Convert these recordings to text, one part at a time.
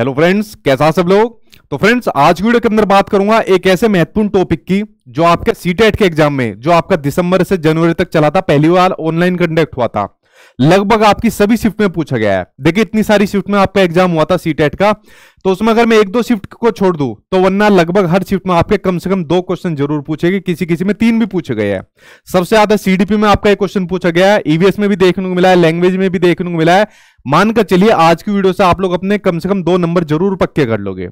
hello friends कैसा सब लोग तो फ्रेंड्स आज वीडियो के अंदर बात करूंगा एक ऐसे महत्वपूर्ण टॉपिक की जो आपके सीटेट e के एग्जाम में जो आपका दिसंबर से जनवरी तक चला था पहली बार ऑनलाइन कंडक्ट हुआ था लगभग आपकी सभी शिफ्ट में पूछा गया है देखिए इतनी सारी शिफ्ट में आपका एग्जाम हुआ था सीटेट e का तो उसमें अगर मैं एक दो शिफ्ट को छोड़ दू तो वरना लगभग हर शिफ्ट में आपके कम से कम दो क्वेश्चन जरूर पूछेंगे किसी किसी में तीन भी पूछे गए हैं सबसे ज्यादा सीडीपी में आपका एक क्वेश्चन पूछा गया है ईवीएस e में भी देखने को मिला है लैंग्वेज में भी देखने को मिला है मानकर चलिए आज की वीडियो से आप लोग अपने कम से कम दो नंबर जरूर पक्के कर लोगे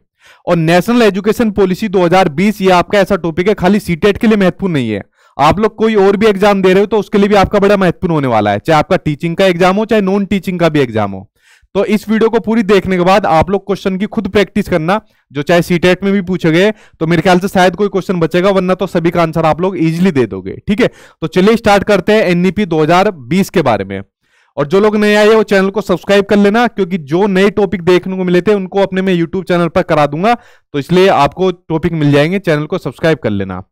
और नेशनल एजुकेशन पॉलिसी 2020 ये आपका ऐसा टॉपिक है खाली सीटेट e के लिए महत्वपूर्ण नहीं है आप लोग कोई और भी एग्जाम दे रहे हो तो उसके लिए भी आपका बड़ा महत्वपूर्ण होने वाला है चाहे आपका टीचिंग का एग्जाम हो चाहे नॉन टीचिंग का भी एग्जाम हो तो इस वीडियो को पूरी देखने के बाद आप लोग क्वेश्चन की खुद प्रैक्टिस करना जो चाहे सीटेट e में भी पूछे गए तो मेरे ख्याल से शायद कोई क्वेश्चन बचेगा वरना तो सभी का आंसर आप लोग इजीली दे दोगे ठीक है तो चलिए स्टार्ट करते हैं एनईपी e 2020 के बारे में और जो लोग नए आए वो चैनल को सब्सक्राइब कर लेना क्योंकि जो नए टॉपिक देखने को मिले थे उनको अपने मैं यूट्यूब चैनल पर करा दूंगा तो इसलिए आपको टॉपिक मिल जाएंगे चैनल को सब्सक्राइब कर लेना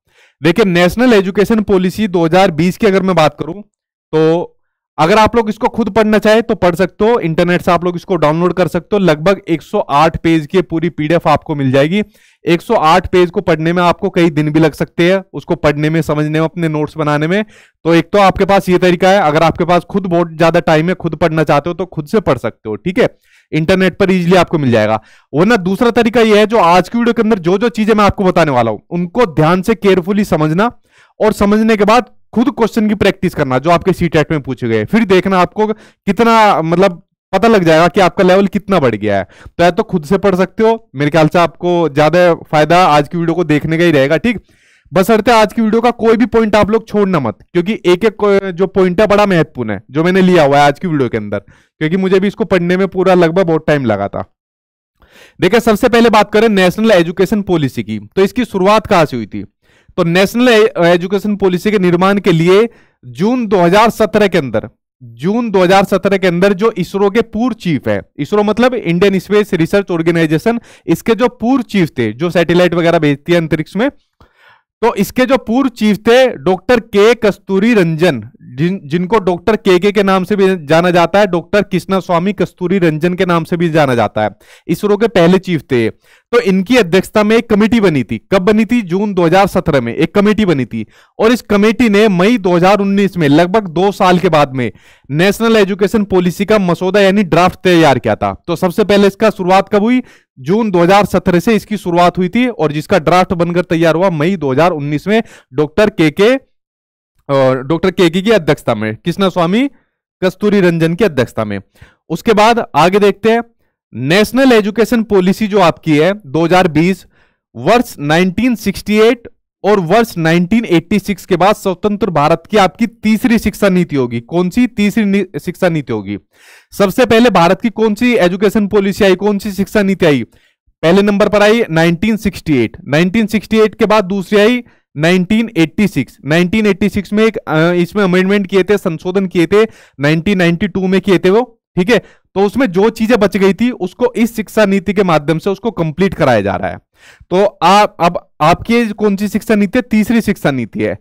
देखिए नेशनल एजुकेशन पॉलिसी 2020 की अगर मैं बात करूं तो अगर आप लोग इसको खुद पढ़ना चाहे तो पढ़ सकते हो इंटरनेट से आप लोग इसको डाउनलोड कर सकते हो लगभग 108 पेज की पूरी पीडीएफ आपको मिल जाएगी 108 पेज को पढ़ने में आपको कई दिन भी लग सकते हैं उसको पढ़ने में समझने में अपने नोट्स बनाने में तो एक तो आपके पास ये तरीका है अगर आपके पास खुद बहुत ज्यादा टाइम है खुद पढ़ना चाहते हो तो खुद से पढ़ सकते हो ठीक है इंटरनेट पर इजिली आपको मिल जाएगा वरना दूसरा तरीका यह है जो आज की वीडियो के अंदर जो जो चीजें मैं आपको बताने वाला हूं उनको ध्यान से केयरफुली समझना और समझने के बाद खुद क्वेश्चन की प्रैक्टिस करना जो आपके सी में पूछे गए फिर देखना आपको कितना मतलब पता लग जाएगा कि आपका लेवल कितना बढ़ गया है तो या तो खुद से पढ़ सकते हो मेरे ख्याल से आपको ज्यादा फायदा आज की वीडियो को देखने का ही रहेगा ठीक बस अड़ते आज की वीडियो का कोई भी पॉइंट आप लोग छोड़ना मत क्योंकि एक एक जो पॉइंट है बड़ा महत्वपूर्ण है जो मैंने लिया हुआ है आज की वीडियो के अंदर क्योंकि मुझे भी इसको पढ़ने में पूरा लगभग बहुत टाइम लगा था देखिए सबसे पहले बात करें नेशनल एजुकेशन पॉलिसी की तो इसकी शुरुआत कहां से हुई थी तो नेशनल एजुकेशन पॉलिसी के निर्माण के लिए जून 2017 के अंदर जून 2017 के अंदर जो इसरो के पूर्व चीफ है इसरो मतलब इंडियन स्पेस रिसर्च ऑर्गेनाइजेशन इसके जो पूर्व चीफ थे जो सैटेलाइट वगैरह भेजती है अंतरिक्ष में तो इसके जो पूर्व चीफ थे डॉक्टर के कस्तूरी रंजन जिन जिनको डॉक्टर के के के नाम से भी जाना जाता है doctor Krishnaswamy Kasturirangan के नाम से भी जाना जाता है इसरो के पहले चीफ थे तो इनकी अध्यक्षता में एक कमेटी बनी थी कब बनी थी जून 2017 में एक कमेटी बनी थी और इस कमेटी ने मई 2019 में लगभग दो साल के बाद में नेशनल एजुकेशन पॉलिसी का मसौदा यानी ड्राफ्ट तैयार किया था तो सबसे पहले इसका शुरुआत कब हुई जून 2017 से इसकी शुरुआत हुई थी और जिसका ड्राफ्ट बनकर तैयार हुआ मई 2019 में डॉक्टर के के और डॉक्टर के की अध्यक्षता में कृष्णा स्वामी कस्तूरी रंजन की अध्यक्षता में उसके बाद आगे देखते हैं नेशनल एजुकेशन पॉलिसी जो आपकी है 2020 वर्ष 1968 और वर्ष 1986 के बाद स्वतंत्र भारत की आपकी तीसरी शिक्षा नीति होगी कौन सी तीसरी शिक्षा नीति होगी सबसे पहले भारत की कौन सी एजुकेशन पॉलिसी आई कौन सी शिक्षा नीति आई पहले नंबर पर आई 1968 1968 के बाद दूसरी आई 1986 1986 में एक इसमें अमेंडमेंट किए थे संशोधन किए थे 1992 में किए थे वो ठीक है तो उसमें जो चीजें बच गई थी उसको इस शिक्षा नीति के माध्यम से उसको कंप्लीट कराया जा रहा है तो आप अब आपकी कौन सी शिक्षा नीति है तीसरी शिक्षा नीति है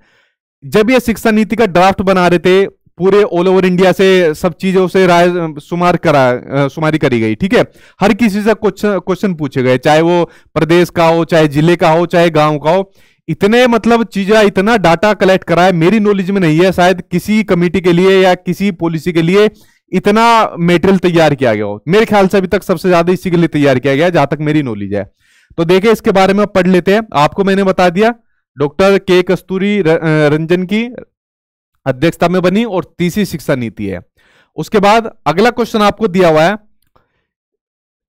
जब ये शिक्षा नीति का ड्राफ्ट बना रहे थे पूरे ऑल ओवर इंडिया से सब चीजों से राय सुमार करा सुमारी करी गई ठीक है हर किसी से क्वेश्चन क्वेश्चन पूछे गए चाहे वो प्रदेश का हो चाहे जिले का हो चाहे गांव का हो इतने मतलब चीजें इतना डाटा कलेक्ट करा है मेरी नॉलेज में नहीं है शायद किसी कमेटी के लिए या किसी पॉलिसी के लिए इतना मेटेरियल तैयार किया गया हो मेरे ख्याल से अभी तक सबसे ज्यादा इसी के लिए तैयार किया गया जहां तक मेरी नॉलेज है तो देखिए इसके बारे में पढ़ लेते हैं आपको मैंने बता दिया डॉक्टर के कस्तूरी रंजन की अध्यक्षता में बनी और तीसरी शिक्षा नीति है उसके बाद अगला क्वेश्चन आपको दिया हुआ है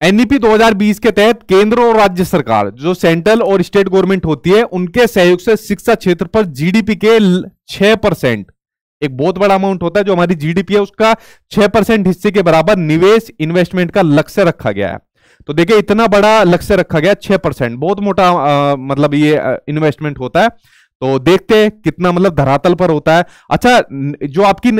एनईपी e 2020 के तहत केंद्र और राज्य सरकार जो सेंट्रल और स्टेट गवर्नमेंट होती है उनके सहयोग से शिक्षा क्षेत्र पर जीडीपी के 6 परसेंट एक बहुत बड़ा अमाउंट होता है जो हमारी जीडीपी है उसका छह परसेंट हिस्से के बराबर निवेश इन्वेस्टमेंट का लक्ष्य रखा गया है तो देखिए इतना बड़ा लक्ष्य रखा गया छह परसेंट बहुत मोटा आ, मतलब ये इन्वेस्टमेंट होता है तो देखते हैं कितना मतलब धरातल पर होता है अच्छा जो आपकी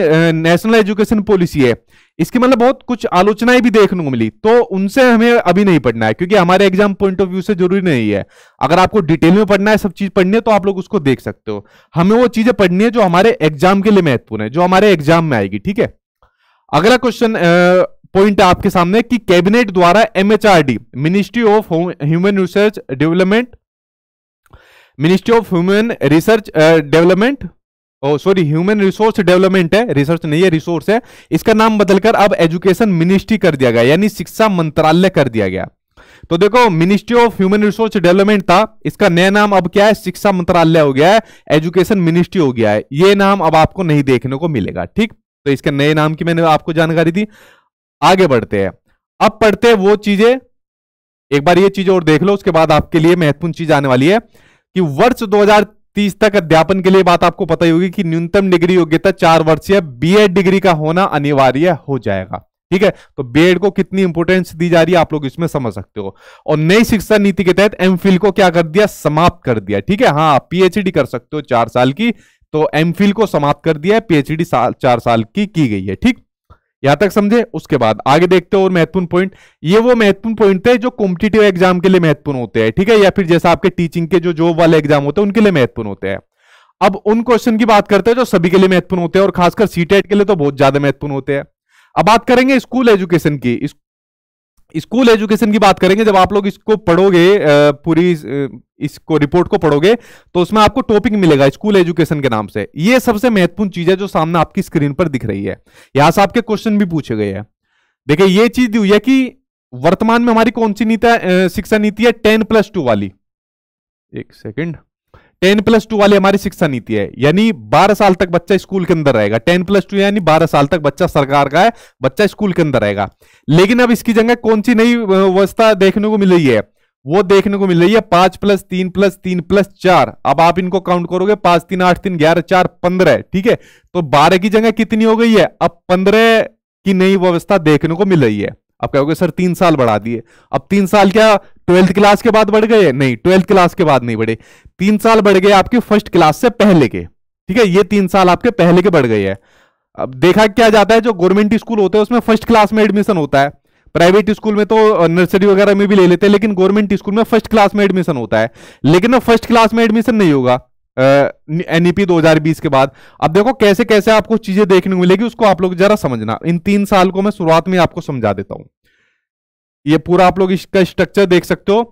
नेशनल एजुकेशन पॉलिसी है इसकी मतलब बहुत कुछ आलोचनाएं भी देखने को मिली तो उनसे हमें अभी नहीं पढ़ना है क्योंकि हमारे एग्जाम पॉइंट ऑफ व्यू से जरूरी नहीं है अगर आपको डिटेल में पढ़ना है सब चीज पढ़नी है तो आप लोग उसको देख सकते हो हमें वो चीजें पढ़नी है जो हमारे एग्जाम के लिए महत्वपूर्ण है जो हमारे एग्जाम में आएगी ठीक है अगला क्वेश्चन पॉइंट आपके सामने कि कैबिनेट द्वारा MHRD ministry of human research development ministry of human research development oh sorry human resource development है रिसर्च नहीं है रिसोर्स है इसका नाम बदलकर अब एजुकेशन मिनिस्ट्री कर दिया गया यानी शिक्षा मंत्रालय कर दिया गया तो देखो ministry of human resource development था इसका नया नाम अब क्या है शिक्षा मंत्रालय हो गया है एजुकेशन मिनिस्ट्री हो गया है यह नाम अब आपको नहीं देखने को मिलेगा ठीक तो इसके नए नाम की मैंने आपको जानकारी दी आगे बढ़ते हैं अब पढ़ते हैं वो चीजें एक बार ये चीज और देख लो उसके बाद आपके लिए महत्वपूर्ण चीज आने वाली है कि वर्ष 2030 तक अध्यापन के लिए बात आपको पता ही होगी कि न्यूनतम डिग्री योग्यता चार वर्षीय बीएड डिग्री का होना अनिवार्य हो जाएगा ठीक है तो बीएड को कितनी इंपोर्टेंस दी जा रही है आप लोग इसमें समझ सकते हो और नई शिक्षा नीति के तहत एम को क्या कर दिया समाप्त कर दिया ठीक है हाँ पीएचडी कर सकते हो चार साल की तो एम को समाप्त कर दिया है पीएचडी साल चार साल की की गई है ठीक यहां तक समझे उसके बाद आगे देखते हो और महत्वपूर्ण पॉइंट ये वो महत्वपूर्ण पॉइंट है जो कॉम्पिटेटिव एग्जाम के लिए महत्वपूर्ण होते हैं ठीक है या फिर जैसा आपके टीचिंग के जो जॉब वाले एग्जाम होते हैं उनके लिए महत्वपूर्ण होते हैं अब उन क्वेश्चन की बात करते हैं जो सभी के लिए महत्वपूर्ण होते हैं और खासकर सीटेट e के लिए तो बहुत ज्यादा महत्वपूर्ण होते हैं अब बात करेंगे स्कूल एजुकेशन की स्कूल एजुकेशन की बात करेंगे जब आप लोग इसको पढ़ोगे पूरी इसको रिपोर्ट को पढ़ोगे तो उसमें आपको टॉपिक मिलेगा स्कूल एजुकेशन के नाम से ये सबसे महत्वपूर्ण चीज है जो सामने आपकी स्क्रीन पर दिख रही है यहां से आपके क्वेश्चन भी पूछे गए हैं देखिए ये चीज दी हुई है कि वर्तमान में हमारी कौन सी नीति शिक्षा नीति है टेन प्लस टू वाली एक सेकेंड टेन प्लस टू वाली हमारी शिक्षा नीति है यानी बारह साल तक बच्चा स्कूल के अंदर रहेगा टेन प्लस टू यानी बारह साल तक बच्चा सरकार का है बच्चा स्कूल के अंदर रहेगा लेकिन अब इसकी जगह कौन सी नई व्यवस्था देखने को मिल रही है वो देखने को मिल रही है पांच प्लस तीन प्लस तीन प्लस चार अब आप इनको काउंट करोगे पांच तीन आठ तीन ग्यारह चार पंद्रह ठीक है तो बारह की जगह कितनी हो गई है अब पंद्रह की नई व्यवस्था देखने को मिल रही है अब कहोगे सर तीन साल बढ़ा दिए अब तीन साल क्या ट्वेल्थ क्लास के बाद बढ़ गए नहीं ट्वेल्थ क्लास के बाद नहीं बढ़े तीन साल बढ़ गए आपके फर्स्ट क्लास से पहले के ठीक है ये तीन साल आपके पहले के बढ़ गए हैं अब देखा क्या जाता है जो गवर्नमेंट स्कूल होते हैं उसमें फर्स्ट क्लास में एडमिशन होता है प्राइवेट स्कूल में तो नर्सरी वगैरह में भी ले लेते हैं लेकिन गवर्नमेंट स्कूल में फर्स्ट क्लास में एडमिशन होता है लेकिन अब फर्स्ट क्लास में एडमिशन नहीं होगा एनईपी 2020 के बाद अब देखो कैसे कैसे आपको चीजें देखने को मिलेगी उसको आप लोग जरा समझना इन तीन साल को मैं शुरुआत में आपको समझा देता हूं ये पूरा आप लोग इसका स्ट्रक्चर देख सकते हो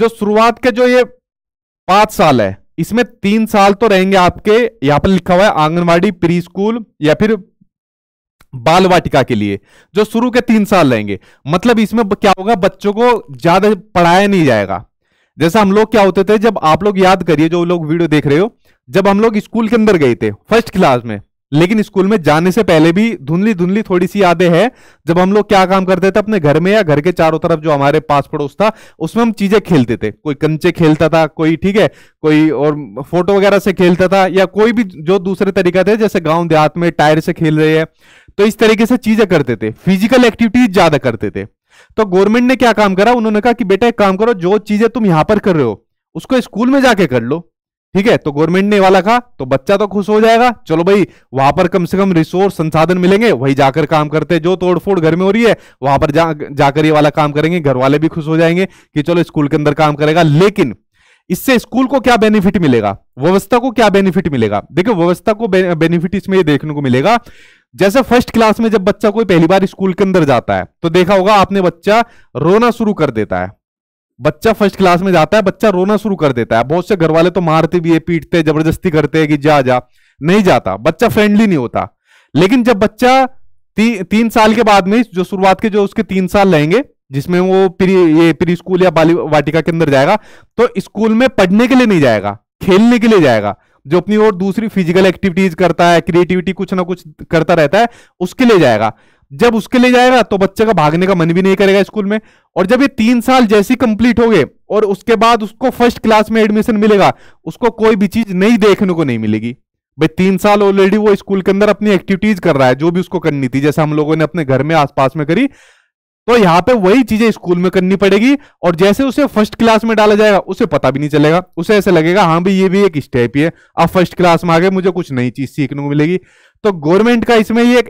जो शुरुआत के जो ये पांच साल है इसमें तीन साल तो रहेंगे आपके यहाँ पर लिखा हुआ है आंगनवाड़ी प्री स्कूल या फिर बाल वाटिका के लिए जो शुरू के तीन साल रहेंगे मतलब इसमें क्या होगा बच्चों को ज्यादा पढ़ाया नहीं जाएगा जैसा हम लोग क्या होते थे जब आप लोग याद करिए जो लोग वीडियो देख रहे हो जब हम लोग स्कूल के अंदर गए थे फर्स्ट क्लास में लेकिन स्कूल में जाने से पहले भी धुंधली धुंधली थोड़ी सी यादें हैं जब हम लोग क्या काम करते थे अपने घर में या घर के चारों तरफ जो हमारे पास पड़ोस था उसमें हम चीजें खेलते थे कोई कंचे खेलता था कोई ठीक है कोई और फोटो वगैरह से खेलता था या कोई भी जो दूसरे तरीका थे जैसे गाँव देहात में टायर से खेल रहे हैं तो इस तरीके से चीजें करते थे फिजिकल एक्टिविटीज ज्यादा करते थे तो गवर्नमेंट ने क्या काम करा उन्होंने कहा कि बेटा एक काम करो जो चीजें तुम यहां पर कर रहे हो उसको स्कूल में जाके कर लो ठीक है तो गवर्नमेंट ने वाला कहा तो बच्चा तो खुश हो जाएगा चलो भाई वहां पर कम से कम रिसोर्स संसाधन मिलेंगे वही जाकर काम करते हैं जो तोड़फोड़ घर में हो रही है वहां पर जा, जाकर ये वाला काम करेंगे घर वाले भी खुश हो जाएंगे कि चलो स्कूल के अंदर काम करेगा लेकिन इससे स्कूल को क्या बेनिफिट मिलेगा व्यवस्था को क्या बेनिफिट मिलेगा देखो व्यवस्था को बेनिफिट इसमें यह देखने को मिलेगा जैसे फर्स्ट क्लास में जब बच्चा कोई पहली बार स्कूल के अंदर जाता है तो देखा होगा आपने बच्चा रोना शुरू कर देता है बच्चा फर्स्ट क्लास में जाता है बच्चा रोना शुरू कर देता है बहुत से घर वाले तो मारते भी है पीटते जबरदस्ती करते हैं कि जा जा नहीं जाता बच्चा फ्रेंडली नहीं होता लेकिन जब बच्चा ती, तीन साल के बाद में जो शुरुआत के जो उसके तीन साल रहेंगे जिसमें वो प्री ये प्री स्कूल या बाली वाटिका के अंदर जाएगा तो स्कूल में पढ़ने के लिए नहीं जाएगा खेलने के लिए जाएगा जो अपनी और दूसरी फिजिकल एक्टिविटीज करता है क्रिएटिविटी कुछ ना कुछ करता रहता है उसके लिए जाएगा जब उसके ले जाएगा तो बच्चे का भागने का मन भी नहीं करेगा स्कूल में और जब ये तीन साल जैसे कंप्लीट हो गए और उसके बाद उसको फर्स्ट क्लास में एडमिशन मिलेगा उसको कोई भी चीज नहीं देखने को नहीं मिलेगी भाई तीन साल ऑलरेडी वो स्कूल के अंदर अपनी एक्टिविटीज कर रहा है जो भी उसको करनी थी जैसे हम लोगों ने अपने घर में आसपास में करी तो यहाँ पे वही चीजें स्कूल में करनी पड़ेगी और जैसे उसे फर्स्ट क्लास में डाला जाएगा उसे पता भी नहीं चलेगा उसे ऐसा लगेगा हाँ भाई ये भी एक स्टेप ही है अब फर्स्ट क्लास में आ गए मुझे कुछ नई चीज सीखने को मिलेगी तो गवर्नमेंट का इसमें ये एक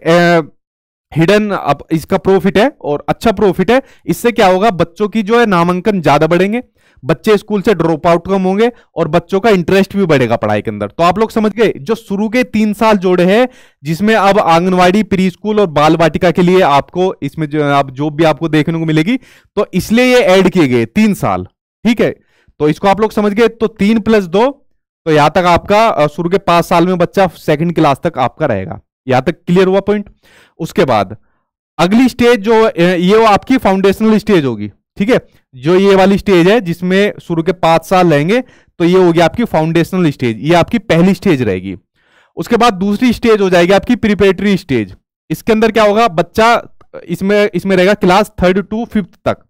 हिडन अब इसका प्रॉफिट है और अच्छा प्रॉफिट है इससे क्या होगा बच्चों की जो है नामांकन ज्यादा बढ़ेंगे बच्चे स्कूल से ड्रॉप आउट कम होंगे और बच्चों का इंटरेस्ट भी बढ़ेगा पढ़ाई के अंदर तो आप लोग समझ गए जो शुरू के तीन साल जोड़े हैं जिसमें अब आंगनवाड़ी प्री स्कूल और बाल वाटिका के लिए आपको इसमें जो आप जॉब भी आपको देखने को मिलेगी तो इसलिए ये ऐड किए गए तीन साल ठीक है तो इसको आप लोग समझ गए तो तीन प्लस दो तो यहां तक आपका शुरू के पांच साल में बच्चा सेकंड क्लास तक आपका रहेगा यहां तक क्लियर हुआ पॉइंट उसके बाद अगली स्टेज जो ये आपकी फाउंडेशनल स्टेज होगी ठीक है जो ये वाली स्टेज है जिसमें शुरू के पांच साल रहेंगे तो ये होगी आपकी फाउंडेशनल स्टेज ये आपकी पहली स्टेज रहेगी उसके बाद दूसरी स्टेज हो जाएगी आपकी प्रिपेटरी स्टेज इसके अंदर क्या होगा बच्चा इसमें इसमें रहेगा क्लास थर्ड टू फिफ्थ तक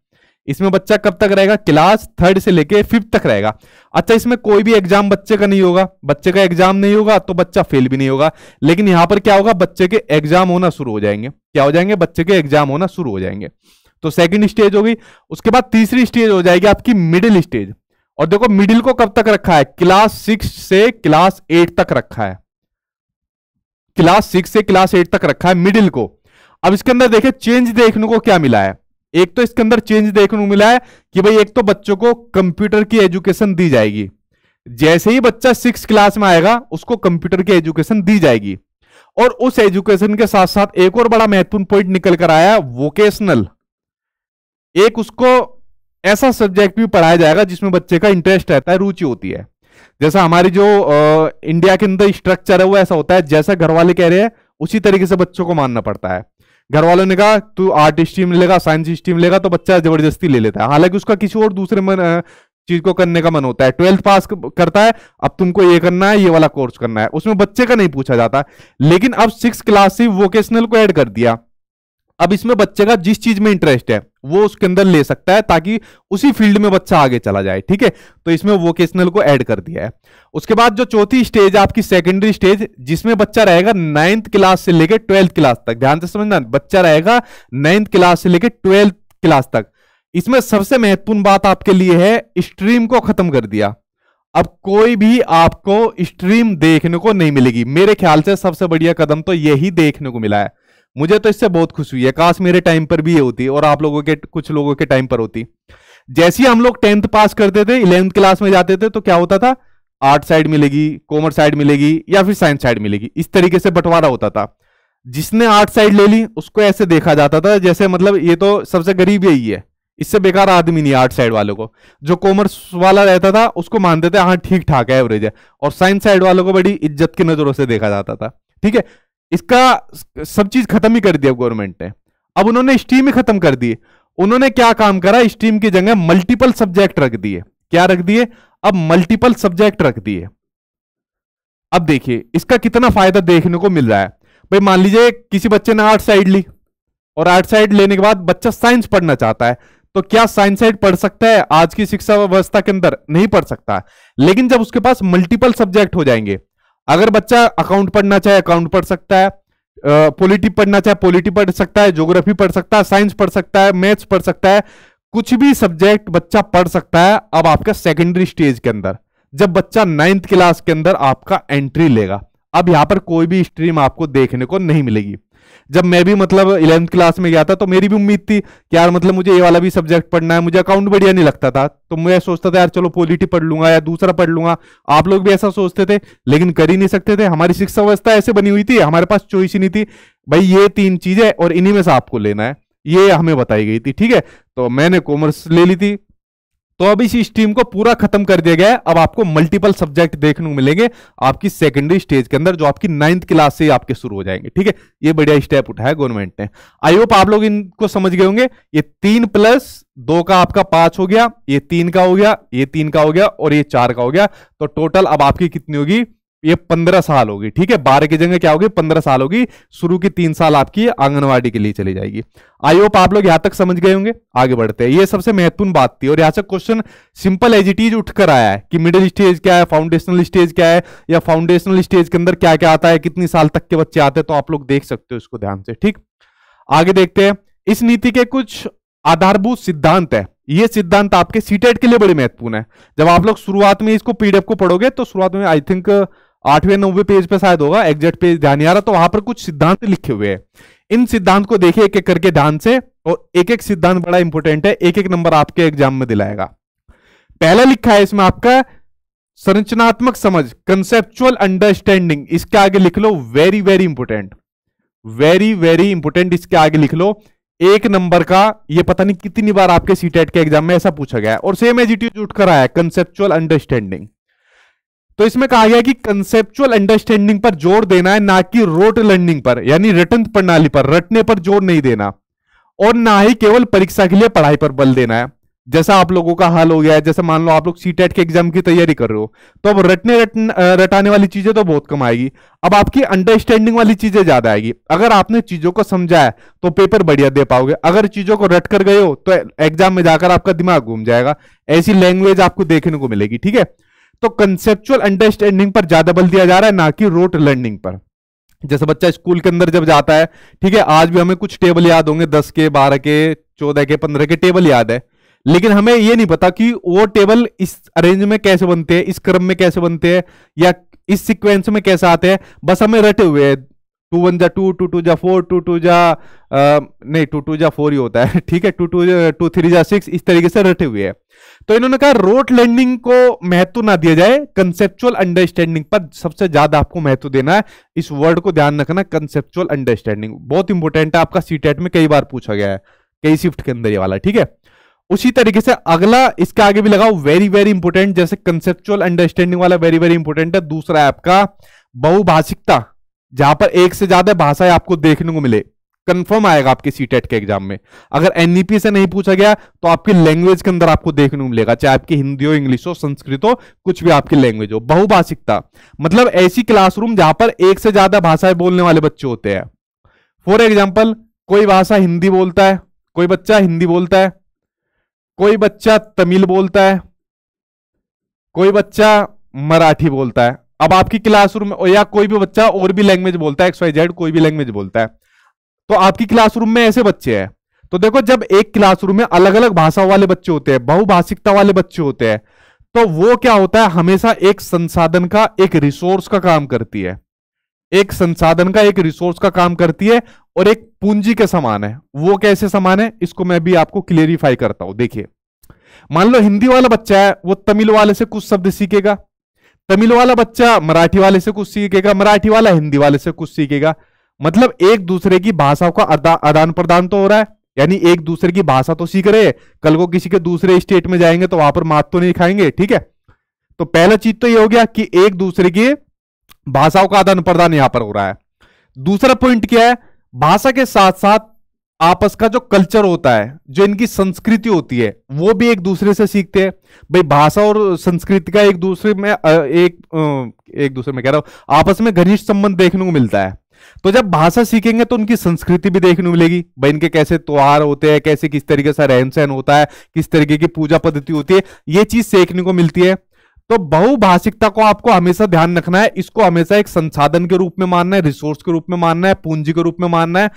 इसमें बच्चा कब तक रहेगा क्लास थर्ड से लेके फिफ्थ तक रहेगा अच्छा इसमें कोई भी एग्जाम बच्चे का नहीं होगा बच्चे का एग्जाम नहीं होगा तो बच्चा फेल भी नहीं होगा लेकिन यहां पर क्या होगा बच्चे के एग्जाम होना शुरू हो जाएंगे क्या हो जाएंगे बच्चे के एग्जाम होना शुरू हो जाएंगे तो सेकंड स्टेज होगी उसके बाद तीसरी स्टेज हो जाएगी आपकी मिडिल स्टेज और देखो मिडिल को कब तक रखा है क्लास सिक्स से क्लास एट तक रखा है क्लास सिक्स से क्लास एट तक रखा है मिडिल को अब इसके अंदर देखे चेंज देखने को क्या मिला है एक तो इसके अंदर चेंज देखने को मिला है कि भाई एक तो बच्चों को कंप्यूटर की एजुकेशन दी जाएगी जैसे ही बच्चा सिक्स क्लास में आएगा उसको कंप्यूटर की एजुकेशन दी जाएगी और उस एजुकेशन के साथ साथ एक और बड़ा महत्वपूर्ण पॉइंट निकल कर आया वोकेशनल एक उसको ऐसा सब्जेक्ट भी पढ़ाया जाएगा जिसमें बच्चे का इंटरेस्ट रहता है रुचि होती है जैसा हमारी जो आ, इंडिया के अंदर स्ट्रक्चर है वो ऐसा होता है जैसा घर वाले कह रहे हैं उसी तरीके से बच्चों को मानना पड़ता है घर वालों ने कहा तू आर्ट स्ट्रीम लेगा साइंस स्ट्रीम लेगा तो बच्चा जबरदस्ती ले लेता है हालांकि उसका किसी और दूसरे मन चीज को करने का मन होता है ट्वेल्थ पास करता है अब तुमको ये करना है ये वाला कोर्स करना है उसमें बच्चे का नहीं पूछा जाता लेकिन अब सिक्स क्लास से वोकेशनल को ऐड कर दिया अब इसमें बच्चे का जिस चीज में इंटरेस्ट है वो उसके अंदर ले सकता है ताकि उसी फील्ड में बच्चा आगे चला जाए ठीक है तो इसमें वोकेशनल को ऐड कर दिया है उसके बाद जो चौथी स्टेज आपकी सेकेंडरी स्टेज जिसमें बच्चा रहेगा नाइन्थ क्लास से लेकर ट्वेल्थ क्लास तक ध्यान से समझना बच्चा रहेगा नाइन्थ क्लास से लेकर ट्वेल्थ क्लास तक इसमें सबसे महत्वपूर्ण बात आपके लिए है स्ट्रीम को खत्म कर दिया अब कोई भी आपको स्ट्रीम देखने को नहीं मिलेगी मेरे ख्याल से सबसे बढ़िया कदम तो यही देखने को मिला है मुझे तो इससे बहुत खुश हुई है काश मेरे टाइम पर भी ये होती और आप लोगों के कुछ लोगों के टाइम पर होती जैसे ही हम लोग टेंथ पास करते थे इलेवंथ क्लास में जाते थे तो क्या होता था आर्ट साइड मिलेगी कॉमर्स साइड मिलेगी या फिर साइंस साइड मिलेगी इस तरीके से बंटवारा होता था जिसने आर्ट साइड ले ली उसको ऐसे देखा जाता था जैसे मतलब ये तो सबसे गरीब यही है इससे बेकार आदमी नहीं आर्ट साइड वालों को जो कॉमर्स वाला रहता था उसको मानते थे हाँ ठीक ठाक है एवरेज है और साइंस साइड वालों को बड़ी इज्जत की नजरों से देखा जाता था ठीक है इसका सब चीज खत्म ही कर दिया गवर्नमेंट ने अब उन्होंने स्ट्रीम ही खत्म कर दी उन्होंने क्या काम करा स्ट्रीम की जगह मल्टीपल सब्जेक्ट रख दिए क्या रख दिए अब मल्टीपल सब्जेक्ट रख दिए अब देखिए इसका कितना फायदा देखने को मिल रहा है भाई मान लीजिए किसी बच्चे ने आर्ट साइड ली और आर्ट साइड लेने के बाद बच्चा साइंस पढ़ना चाहता है तो क्या साइंस साइड पढ़ सकता है आज की शिक्षा व्यवस्था के अंदर नहीं पढ़ सकता लेकिन जब उसके पास मल्टीपल सब्जेक्ट हो जाएंगे अगर बच्चा अकाउंट पढ़ना चाहे अकाउंट पढ़ सकता है पॉलिटी पढ़ना चाहे पॉलिटी पढ़ सकता है ज्योग्राफी पढ़ सकता है साइंस पढ़ सकता है मैथ्स पढ़ सकता है कुछ भी सब्जेक्ट बच्चा पढ़ सकता है अब आपका सेकेंडरी स्टेज के अंदर जब बच्चा नाइन्थ क्लास के अंदर आपका एंट्री लेगा अब यहां पर कोई भी स्ट्रीम आपको देखने को नहीं मिलेगी जब मैं भी मतलब इलेवंथ क्लास में गया था तो मेरी भी उम्मीद थी कि यार मतलब मुझे ये वाला भी सब्जेक्ट पढ़ना है मुझे अकाउंट बढ़िया नहीं लगता था तो मैं सोचता था यार चलो पॉलिटी पढ़ लूंगा या दूसरा पढ़ लूंगा आप लोग भी ऐसा सोचते थे लेकिन कर ही नहीं सकते थे हमारी शिक्षा व्यवस्था ऐसे बनी हुई थी हमारे पास चॉइस ही नहीं थी भाई ये तीन चीजें और इन्हीं में से आपको लेना है ये हमें बताई गई थी ठीक है तो मैंने कॉमर्स ले ली थी तो अब इस स्ट्रीम को पूरा खत्म कर दिया गया है अब आपको मल्टीपल सब्जेक्ट देखने को मिलेंगे आपकी सेकेंडरी स्टेज के अंदर जो आपकी नाइन्थ क्लास से आपके शुरू हो जाएंगे ठीक है ये बढ़िया स्टेप उठाया गवर्नमेंट ने आई होप आप लोग इनको समझ गए होंगे ये तीन प्लस दो का आपका पांच हो गया ये तीन का हो गया ये तीन का हो गया और ये चार का हो गया तो टोटल अब आपकी कितनी होगी ये पंद्रह साल होगी ठीक है बारह की जगह क्या होगी पंद्रह साल होगी शुरू की तीन साल आपकी आंगनवाड़ी के लिए चली जाएगी आई होप आप लोग यहां तक समझ गए होंगे आगे बढ़ते हैं ये सबसे महत्वपूर्ण बात थी और यहां से question simple as it is उठकर आया है कि मिडिल स्टेज क्या है फाउंडेशनल स्टेज क्या है या फाउंडेशनल स्टेज के अंदर क्या क्या आता है कितनी साल तक के बच्चे आते हैं तो आप लोग देख सकते हो इसको ध्यान से ठीक आगे देखते हैं इस नीति के कुछ आधारभूत सिद्धांत है ये सिद्धांत आपके सीटेट e के लिए बड़े महत्वपूर्ण है जब आप लोग शुरुआत में इसको पीडीएफ को पढ़ोगे तो शुरुआत में आई थिंक आठवें नौवे पेज पे शायद होगा एग्जैक्ट पेज ध्यान आ रहा तो वहां पर कुछ सिद्धांत लिखे हुए हैं इन सिद्धांत को देखिए एक एक करके ध्यान से और एक एक सिद्धांत बड़ा इंपॉर्टेंट है एक एक नंबर आपके एग्जाम में दिलाएगा पहला लिखा है इसमें आपका संरचनात्मक समझ कंसेप्चुअल अंडरस्टैंडिंग इसके आगे लिख लो very very important very very important इसके आगे लिख लो एक नंबर का ये पता नहीं कितनी बार आपके सीटेट e के एग्जाम में ऐसा पूछा गया है और सेम एजिट्यूट उठकर आया है कंसेप्चुअल अंडरस्टैंडिंग तो इसमें कहा गया कि कंसेप्चुअल अंडरस्टैंडिंग पर जोर देना है ना कि रोट लर्निंग पर यानी रिटर्न प्रणाली पर रटने पर जोर नहीं देना और ना ही केवल परीक्षा के लिए पढ़ाई पर बल देना है जैसा आप लोगों का हाल हो गया है जैसे मान लो आप लोग सी टेट e के एग्जाम की तैयारी कर रहे हो तो अब रटने रटन रटाने वाली चीजें तो बहुत कम आएगी अब आपकी अंडरस्टैंडिंग वाली चीजें ज्यादा आएगी अगर आपने चीजों को समझाया तो पेपर बढ़िया दे पाओगे अगर चीजों को रट कर गए हो तो एग्जाम में जाकर आपका दिमाग घूम जाएगा ऐसी लैंग्वेज आपको देखने को मिलेगी ठीक है तो कंसेप्चुअल अंडरस्टैंडिंग पर ज्यादा बल दिया जा रहा है ना कि रोट लर्निंग पर जैसे बच्चा स्कूल के अंदर जब जाता है ठीक है आज भी हमें कुछ टेबल याद होंगे दस के बारह के चौदह के पंद्रह के टेबल याद है लेकिन हमें यह नहीं पता कि वो टेबल इस अरेंज में कैसे बनते हैं इस क्रम में कैसे बनते हैं या इस सीक्वेंस में कैसे आते हैं बस हमें रटे हुए हैं टू वन जा टू टू टू जा फोर टू टू जा आ, नहीं टू टू जा फोर ही होता है ठीक है टू टू टू थ्री जा सिक्स इस तरीके से रटे हुए हैं तो इन्होंने कहा रोट लर्निंग को महत्व ना दिया जाए कंसेप्चुअल अंडरस्टैंडिंग पर सबसे ज्यादा आपको महत्व देना है इस वर्ड को ध्यान रखना कंसेप्चुअल अंडरस्टैंडिंग बहुत इंपॉर्टेंट है आपका सी में कई बार पूछा गया है कई शिफ्ट के अंदर ये वाला ठीक है उसी तरीके से अगला इसके आगे भी लगाओ वेरी वेरी इंपॉर्टेंट जैसे कंसेप्चुअल अंडरस्टैंडिंग वाला वेरी वेरी इंपॉर्टेंट है दूसरा है आपका बहुभाषिकता जहां पर एक से ज्यादा भाषाएं आपको देखने को मिले कंफर्म आएगा आपके सीटेट e के एग्जाम में अगर एनईपी e से नहीं पूछा गया तो आपकी लैंग्वेज के अंदर आपको देखने को मिलेगा चाहे आपकी हिंदी हो इंग्लिश हो संस्कृत हो कुछ भी आपकी लैंग्वेज हो बहुभाषिकता मतलब ऐसी क्लासरूम जहां पर एक से ज्यादा भाषाएं बोलने वाले बच्चे होते हैं फॉर एग्जाम्पल कोई भाषा हिंदी बोलता है कोई बच्चा हिंदी बोलता है कोई बच्चा तमिल बोलता है कोई बच्चा मराठी बोलता है अब आपकी क्लासरूम में या कोई भी बच्चा और भी लैंग्वेज बोलता है एक्स वाई जेड कोई भी लैंग्वेज बोलता है तो आपकी क्लासरूम में ऐसे बच्चे हैं तो देखो जब एक क्लासरूम में अलग अलग भाषा वाले बच्चे होते हैं बहुभाषिकता वाले बच्चे होते हैं तो वो क्या होता है हमेशा एक संसाधन का एक रिसोर्स का काम करती है एक संसाधन का एक रिसोर्स का काम करती है और एक पूंजी के समान है वो कैसे समान है इसको मैं भी आपको क्लियरिफाई करता हूं देखिए मान लो हिंदी वाला बच्चा है वो तमिल वाले से कुछ शब्द सीखेगा तमिल वाला बच्चा मराठी वाले से कुछ सीखेगा मराठी वाला हिंदी वाले से कुछ सीखेगा मतलब एक दूसरे की भाषाओं का आदान प्रदान तो हो रहा है यानी एक दूसरे की भाषा तो सीख रहे कल को किसी के दूसरे स्टेट में जाएंगे तो वहां पर मात तो नहीं खाएंगे ठीक है तो पहला चीज तो ये हो गया कि एक दूसरे की भाषाओं का आदान प्रदान यहां पर हो रहा है दूसरा पॉइंट क्या है भाषा के साथ साथ आपस का जो कल्चर होता है जो इनकी संस्कृति होती है वो भी एक दूसरे से सीखते हैं भाई भाषा और संस्कृति का एक दूसरे में एक एक दूसरे में कह रहा हूं आपस में घनिष्ठ संबंध देखने को मिलता है तो जब भाषा सीखेंगे तो उनकी संस्कृति भी देखने को मिलेगी भाई इनके कैसे त्योहार होते हैं कैसे किस तरीके से रहन सहन होता है किस तरीके की पूजा पद्धति होती है ये चीज सीखने को मिलती है तो बहुभाषिकता को आपको हमेशा ध्यान रखना है इसको हमेशा एक संसाधन के रूप में मानना है रिसोर्स के रूप में मानना है पूंजी के रूप में मानना है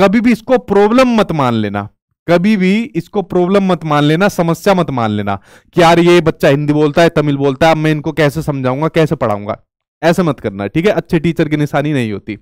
कभी भी इसको प्रॉब्लम मत मान लेना कभी भी इसको प्रॉब्लम मत मान लेना समस्या मत मान लेना कि यार ये बच्चा हिंदी बोलता है तमिल बोलता है अब मैं इनको कैसे समझाऊंगा कैसे पढ़ाऊंगा ऐसा मत करना ठीक है अच्छे टीचर की निशानी नहीं होती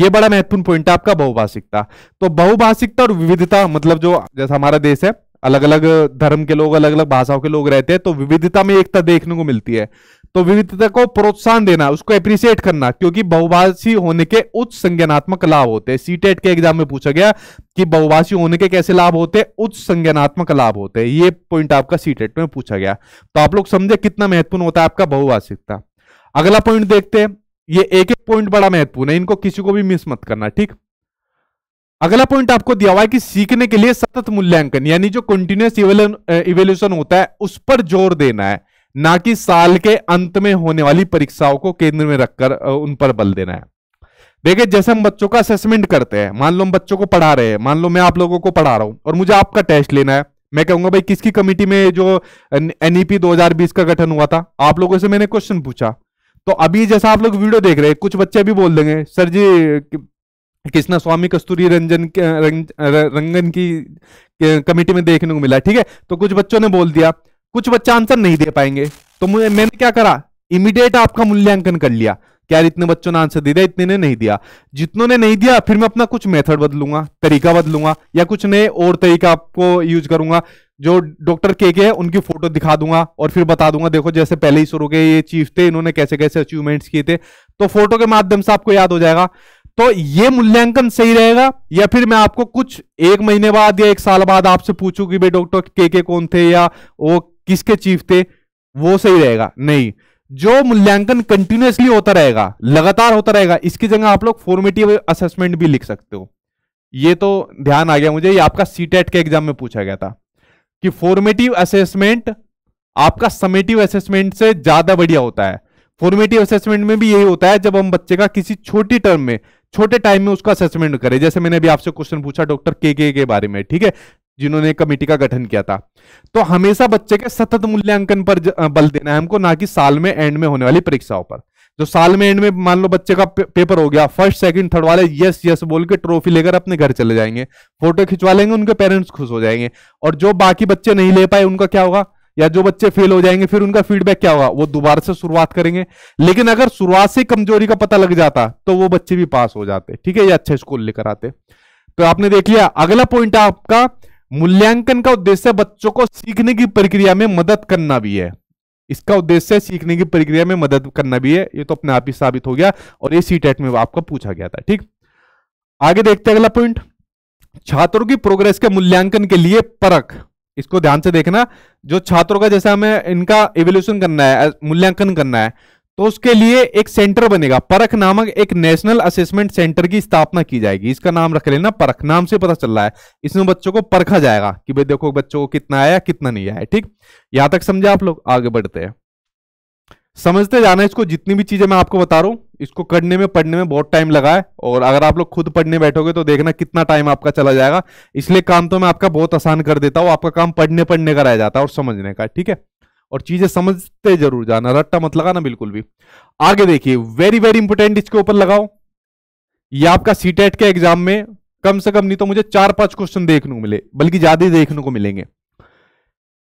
ये बड़ा महत्वपूर्ण पॉइंट है आपका बहुभाषिकता तो बहुभाषिकता और विविधता मतलब जो जैसा हमारा देश है अलग अलग धर्म के लोग अलग अलग भाषाओं के लोग रहते हैं तो विविधता में एकता देखने को मिलती है तो विविधता को प्रोत्साहन देना उसको अप्रिशिएट करना क्योंकि बहुभाषी होने के उच्च संज्ञानात्मक लाभ होते हैं सीटेट e के एग्जाम में पूछा गया कि बहुभाषी होने के कैसे लाभ होते हैं उच्च संज्ञानात्मक लाभ होते हैं ये पॉइंट आपका सीटेट e में पूछा गया तो आप लोग समझे कितना महत्वपूर्ण होता है आपका बहुभाषिकता अगला पॉइंट देखते हैं ये एक एक पॉइंट बड़ा महत्वपूर्ण है इनको किसी को भी मिस मत करना ठीक अगला पॉइंट आपको दिया हुआ है कि सीखने के लिए सतत मूल्यांकन यानी जो कंटिन्यूस इवेल्यूशन होता है उस पर जोर देना है ना कि साल के अंत में होने वाली परीक्षाओं को केंद्र में रखकर उन पर बल देना है देखिए जैसे हम बच्चों का असेसमेंट करते हैं मान लो हम बच्चों को पढ़ा रहे हैं मान लो मैं आप लोगों को पढ़ा रहा हूं और मुझे आपका टेस्ट लेना है मैं कहूंगा भाई किसकी कमेटी में जो एनईपी e 2020 का गठन हुआ था आप लोगों से मैंने क्वेश्चन पूछा तो अभी जैसा आप लोग वीडियो देख रहे हैं कुछ बच्चे भी बोल देंगे sir ji Krishnaswamy Kasturirangan रंग, रंगन की कमेटी में देखने को मिला ठीक है तो कुछ बच्चों ने बोल दिया कुछ बच्चा आंसर नहीं दे पाएंगे तो मैंने क्या करा इमीडिएट आपका मूल्यांकन कर लिया क्या यार इतने बच्चों ने आंसर दे दिया इतने ने नहीं दिया जितनों ने नहीं दिया फिर मैं अपना कुछ मेथड बदलूंगा तरीका बदलूंगा या कुछ नए और तरीका आपको यूज करूंगा जो डॉक्टर के के है उनकी फोटो दिखा दूंगा और फिर बता दूंगा देखो जैसे पहले ही शुरू के ये चीफ थे इन्होंने कैसे कैसे अचीवमेंट्स किए थे तो फोटो के माध्यम से आपको याद हो जाएगा तो ये मूल्यांकन सही रहेगा या फिर मैं आपको कुछ एक महीने बाद या एक साल बाद आपसे पूछूं कि भाई डॉक्टर के के कौन थे या वो किसके चीफ थे वो सही रहेगा नहीं जो मूल्यांकन कंटिन्यूसली होता रहेगा लगातार होता रहेगा इसकी जगह आप लोग फॉर्मेटिव असेसमेंट भी लिख सकते हो ये तो ध्यान आ गया मुझे ये आपका सीटेट के एग्जाम में पूछा गया था कि फॉर्मेटिव असेसमेंट आपका समेटिव असेसमेंट से ज्यादा बढ़िया होता है फॉर्मेटिव असेसमेंट में भी यही होता है जब हम बच्चे का किसी छोटी टर्म में छोटे टाइम में उसका असेसमेंट करें जैसे मैंने अभी आपसे क्वेश्चन पूछा डॉक्टर के के के बारे में ठीक है जिन्होंने कमेटी का गठन किया था तो हमेशा बच्चे के सतत मूल्यांकन पर बल देना है हमको ना कि साल में एंड में होने वाली परीक्षाओं पर जो तो साल में एंड में मान लो बच्चे का पेपर हो गया फर्स्ट सेकंड थर्ड वाले यस यस बोल के ट्रॉफी लेकर अपने घर चले जाएंगे फोटो खिंचवा लेंगे उनके पेरेंट्स खुश हो जाएंगे और जो बाकी बच्चे नहीं ले पाए उनका क्या होगा या जो बच्चे फेल हो जाएंगे फिर उनका फीडबैक क्या होगा वो दोबारा से शुरुआत करेंगे लेकिन अगर शुरुआत से कमजोरी का पता लग जाता तो वो बच्चे भी पास हो जाते ठीक है या अच्छे स्कूल लेकर आते तो आपने देख लिया अगला पॉइंट आपका मूल्यांकन का उद्देश्य बच्चों को सीखने की प्रक्रिया में मदद करना भी है इसका उद्देश्य सीखने की प्रक्रिया में मदद करना भी है ये तो अपने आप ही साबित हो गया और ये सी टेट में आपका पूछा गया था ठीक आगे देखते हैं अगला पॉइंट छात्रों की प्रोग्रेस के मूल्यांकन के लिए परख इसको ध्यान से देखना जो छात्रों का जैसा हमें इनका एवोल्यूशन करना है मूल्यांकन करना है तो उसके लिए एक सेंटर बनेगा परख नामक एक नेशनल असेसमेंट सेंटर की स्थापना की जाएगी इसका नाम रख लेना परख नाम से पता चल रहा है इसमें बच्चों को परखा जाएगा कि भाई देखो बच्चों को कितना आया कितना नहीं आया ठीक यहां तक समझे आप लोग आगे बढ़ते हैं समझते जाना इसको जितनी भी चीजें मैं आपको बता रहा हूं इसको करने में पढ़ने में बहुत टाइम लगा है और अगर आप लोग खुद पढ़ने बैठोगे तो देखना कितना टाइम आपका चला जाएगा इसलिए काम तो मैं आपका बहुत आसान कर देता हूं आपका काम पढ़ने पढ़ने का रह जाता है और समझने का ठीक है और चीजें समझते जरूर जाना रट्टा मत लगाना बिल्कुल भी आगे देखिए वेरी वेरी इंपोर्टेंट इसके ऊपर लगाओ ये आपका सीटेट e के एग्जाम में कम से कम नहीं तो मुझे चार पांच क्वेश्चन देखने को मिले बल्कि ज्यादा ही देखने को मिलेंगे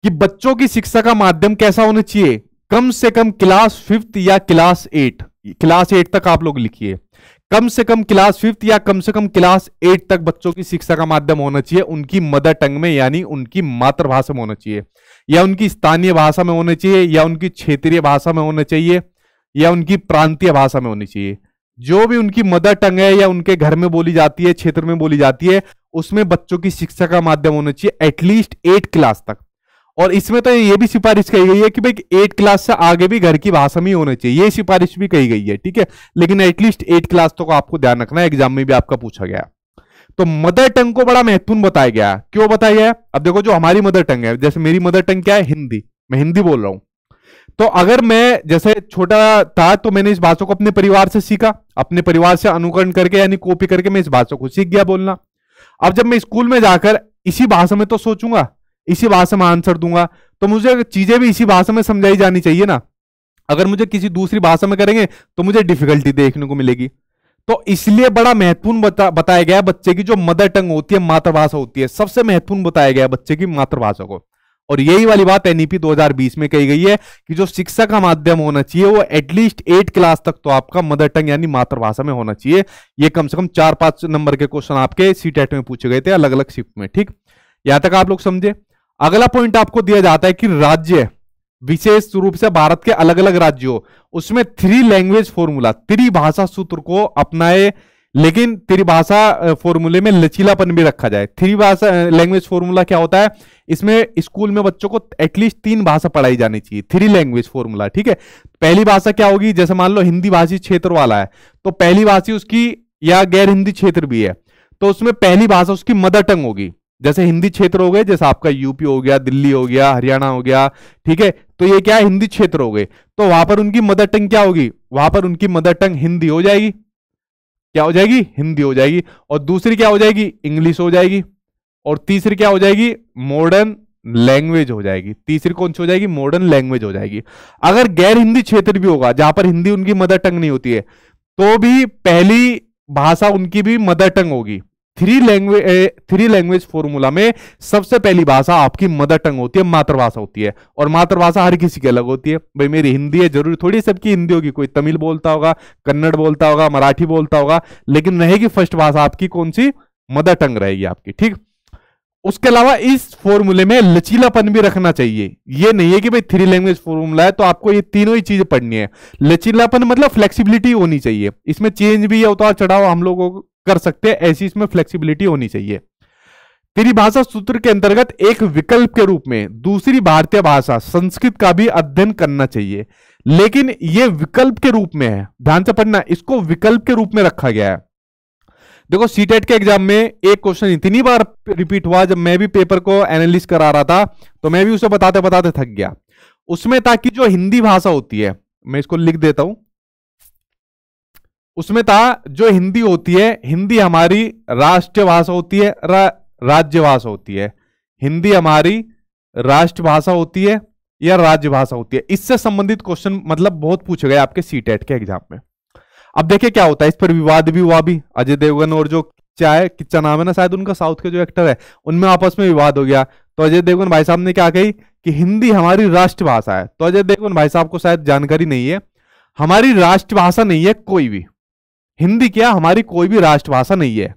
कि बच्चों की शिक्षा का माध्यम कैसा होना चाहिए कम से कम क्लास फिफ्थ या क्लास एट क्लास एट तक आप लोग लिखिए कम से कम क्लास फिफ्थ या कम से कम क्लास एट तक बच्चों की शिक्षा का माध्यम होना चाहिए उनकी मदर टंग में यानी उनकी मातृभाषा में होना चाहिए या उनकी स्थानीय भाषा में होने चाहिए या उनकी क्षेत्रीय भाषा में होने चाहिए या उनकी प्रांतीय भाषा में होनी चाहिए जो भी उनकी मदर टंग है या उनके घर में बोली जाती है क्षेत्र में बोली जाती है उसमें बच्चों की शिक्षा का माध्यम होना चाहिए एटलीस्ट एट क्लास तक और इसमें तो ये भी सिफारिश कही गई है कि भाई एट क्लास से आगे भी घर की भाषा में ही होना चाहिए ये सिफारिश भी कही गई है ठीक है लेकिन एटलीस्ट एट क्लास तक तो आपको ध्यान रखना है एग्जाम में भी आपका पूछा गया तो मदर टंग को बड़ा महत्वपूर्ण बताया गया क्यों गया अब देखो जो हमारी मदर टंग है जैसे मेरी मदर टंग क्या है हिंदी मैं हिंदी बोल रहा हूं तो अगर मैं जैसे छोटा था तो मैंने इस भाषा को अपने परिवार से सीखा अपने परिवार से अनुकरण करके यानी कॉपी करके मैं इस भाषा को सीख गया बोलना अब जब मैं स्कूल में जाकर इसी भाषा में तो सोचूंगा इसी भाषा में आंसर दूंगा तो मुझे चीजें भी इसी भाषा में समझाई जानी चाहिए ना अगर मुझे किसी दूसरी भाषा में करेंगे तो मुझे डिफिकल्टी देखने को मिलेगी तो इसलिए बड़ा महत्वपूर्ण बता, बताया गया बच्चे की जो मदर टंग होती है मातृभाषा होती है सबसे महत्वपूर्ण बताया गया बच्चे की मातृभाषा को और यही वाली बात एनईपी 2020 में कही गई है कि जो शिक्षा का माध्यम होना चाहिए वो एटलीस्ट एट क्लास तक तो आपका मदर टंग यानी मातृभाषा में होना चाहिए ये कम से कम चार पांच नंबर के क्वेश्चन आपके सी टेट e में पूछे गए थे अलग अलग शिफ्ट में ठीक यहां तक आप लोग समझे अगला पॉइंट आपको दिया जाता है कि राज्य विशेष रूप से भारत के अलग अलग राज्यों उसमें थ्री लैंग्वेज फॉर्मूला त्रिभाषा सूत्र को अपनाए लेकिन त्रिभाषा फॉर्मूले में लचीलापन भी रखा जाए त्रिभाषा लैंग्वेज फॉर्मूला क्या होता है इसमें स्कूल में बच्चों को एटलीस्ट तीन भाषा पढ़ाई जानी चाहिए थ्री लैंग्वेज फॉर्मूला ठीक है पहली भाषा क्या होगी जैसे मान लो हिंदी भाषी क्षेत्र वाला है तो पहली भाषी उसकी या गैर हिंदी क्षेत्र भी है तो उसमें पहली भाषा उसकी मदर टंग होगी जैसे हिंदी क्षेत्र हो गए जैसे आपका यूपी हो गया दिल्ली हो गया हरियाणा हो गया ठीक है तो ये क्या है हिंदी क्षेत्र हो गए तो वहां पर उनकी मदर टंग क्या होगी वहां पर उनकी मदर टंग हिंदी हो जाएगी क्या हो जाएगी हिंदी हो जाएगी और दूसरी क्या हो जाएगी इंग्लिश हो जाएगी और तीसरी क्या हो जाएगी मॉडर्न लैंग्वेज हो जाएगी तीसरी कौन सी हो जाएगी मॉडर्न लैंग्वेज हो जाएगी अगर गैर हिंदी क्षेत्र भी होगा जहां पर हिंदी उनकी मदर टंग नहीं होती है तो भी पहली भाषा उनकी भी मदर टंग होगी three language three language formula में सबसे पहली भाषा आपकी मदर टंग होती है मातृभाषा होती है और मातृभाषा हर किसी की अलग होती है भाई मेरी हिंदी है जरूरी थोड़ी सबकी हिंदी होगी कोई तमिल बोलता होगा कन्नड़ बोलता होगा मराठी बोलता होगा लेकिन रहेगी फर्स्ट भाषा आपकी कौन सी मदर टंग रहेगी आपकी ठीक उसके अलावा इस फॉर्मूले में लचीलापन भी रखना चाहिए ये नहीं है कि भाई थ्री लैंग्वेज फॉर्मूला है तो आपको ये तीनों ही चीजें पढ़नी है लचीलापन मतलब फ्लेक्सिबिलिटी होनी चाहिए इसमें चेंज भी या उतार चढ़ाव हम लोगों को कर सकते हैं ऐसी इसमें फ्लेक्सिबिलिटी होनी चाहिए त्रिभाषा सूत्र के अंतर्गत एक विकल्प के रूप में दूसरी भारतीय भाषा संस्कृत का भी अध्ययन करना चाहिए लेकिन यह विकल्प के रूप में है ध्यान से पढ़ना इसको विकल्प के रूप में रखा गया है देखो सीटेट e के एग्जाम में एक क्वेश्चन इतनी बार रिपीट हुआ जब मैं भी पेपर को एनालिस करा रहा था तो मैं भी उसे बताते बताते थक गया उसमें था कि जो हिंदी भाषा होती है मैं इसको लिख देता हूं उसमें था जो हिंदी होती है हिंदी हमारी राष्ट्रीय भाषा होती है रा, राज्य भाषा होती है हिंदी हमारी राष्ट्रभाषा होती है या राज्य भाषा होती है इससे संबंधित क्वेश्चन मतलब बहुत पूछे गए आपके सीटेट e के एग्जाम में अब देखिए क्या होता है इस पर विवाद भी हुआ भी अजय देवगन और जो चाहे किच्चा नाम है ना शायद उनका साउथ के जो एक्टर है उनमें आपस में विवाद हो गया तो अजय देवगन भाई साहब ने क्या कही कि हिंदी हमारी राष्ट्रभाषा है तो अजय देवगन भाई साहब को शायद जानकारी नहीं है हमारी राष्ट्रभाषा नहीं है कोई भी हिंदी क्या हमारी कोई भी राष्ट्रभाषा नहीं है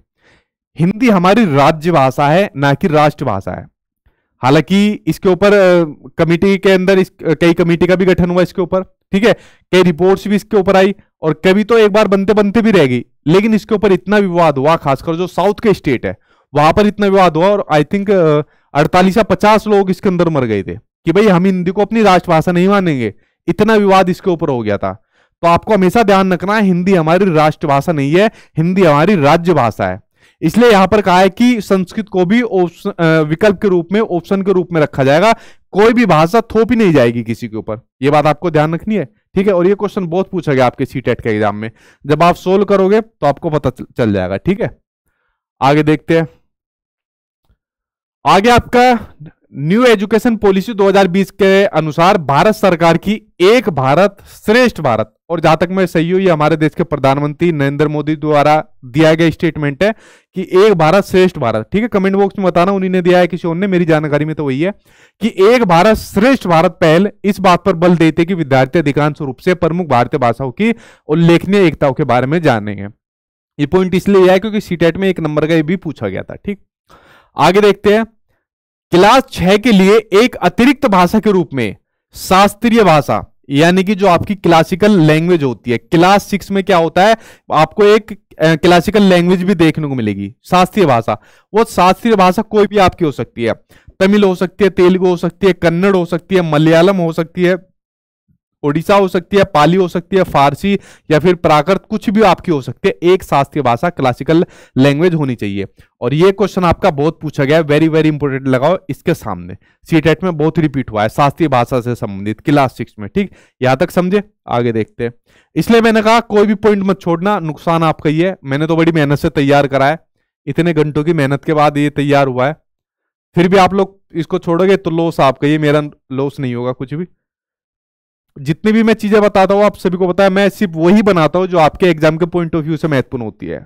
हिंदी हमारी राज्य भाषा है ना कि राष्ट्रभाषा है हालांकि इसके ऊपर कमेटी के अंदर इस कई कमेटी का भी गठन हुआ इसके ऊपर ठीक है कई रिपोर्ट्स भी इसके ऊपर आई और कभी तो एक बार बनते बनते भी रह गई लेकिन इसके ऊपर इतना विवाद हुआ खासकर जो साउथ के स्टेट है वहां पर इतना विवाद हुआ और आई थिंक अड़तालीस या पचास लोग इसके अंदर मर गए थे कि भाई हम हिंदी को अपनी राष्ट्रभाषा नहीं मानेंगे इतना विवाद इसके ऊपर हो गया था तो आपको हमेशा ध्यान रखना है हिंदी हमारी राष्ट्रभाषा नहीं है हिंदी हमारी राज्य भाषा है इसलिए यहां पर कहा है कि संस्कृत को भी ऑप्शन विकल्प के रूप में ऑप्शन के रूप में रखा जाएगा कोई भी भाषा थोपी नहीं जाएगी किसी के ऊपर ये बात आपको ध्यान रखनी है ठीक है और ये क्वेश्चन बहुत पूछा गया आपके सी टेट e के एग्जाम में जब आप सोल्व करोगे तो आपको पता चल जाएगा ठीक है आगे देखते हैं आगे आपका न्यू एजुकेशन पॉलिसी 2020 के अनुसार भारत सरकार की एक भारत श्रेष्ठ भारत और जहां तक मैं सही हूं ये हमारे देश के प्रधानमंत्री नरेंद्र मोदी द्वारा दिया गया स्टेटमेंट है कि एक भारत श्रेष्ठ भारत ठीक है कमेंट बॉक्स में बताना उन्हीं ने दिया है किसी और ने मेरी जानकारी में तो वही है कि एक भारत श्रेष्ठ भारत पहल इस बात पर बल देते कि विद्यार्थी अधिकांश रूप से प्रमुख भारतीय भाषाओं की उल्लेखनीय एकताओं के बारे में जानेंगे ये पॉइंट इसलिए है क्योंकि सीटेट e में एक नंबर का ये भी पूछा गया था ठीक आगे देखते हैं क्लास छह के लिए एक अतिरिक्त भाषा के रूप में शास्त्रीय भाषा यानी कि जो आपकी क्लासिकल लैंग्वेज होती है क्लास सिक्स में क्या होता है आपको एक क्लासिकल लैंग्वेज भी देखने को मिलेगी शास्त्रीय भाषा वो शास्त्रीय भाषा कोई भी आपकी हो सकती है तमिल हो सकती है तेलुगु हो सकती है कन्नड़ हो सकती है मलयालम हो सकती है ओडिशा हो सकती है पाली हो सकती है फारसी या फिर प्राकृत कुछ भी आपकी हो सकती है एक शास्त्रीय भाषा क्लासिकल लैंग्वेज होनी चाहिए और ये क्वेश्चन आपका बहुत पूछा गया है वेरी वेरी इंपॉर्टेंट लगाओ इसके सामने सी टेट e में बहुत रिपीट हुआ है शास्त्रीय भाषा से संबंधित क्लास सिक्स में ठीक यहाँ तक समझे आगे देखते हैं इसलिए मैंने कहा कोई भी पॉइंट मत छोड़ना नुकसान आपका ही है मैंने तो बड़ी मेहनत से तैयार करा है इतने घंटों की मेहनत के बाद ये तैयार हुआ है फिर भी आप लोग इसको छोड़ोगे तो लॉस आपका ये मेरा लॉस नहीं होगा कुछ भी जितनी भी मैं चीजें बताता हूँ आप सभी को बताया मैं सिर्फ वही बनाता हूँ जो आपके एग्जाम के पॉइंट ऑफ व्यू से महत्वपूर्ण होती है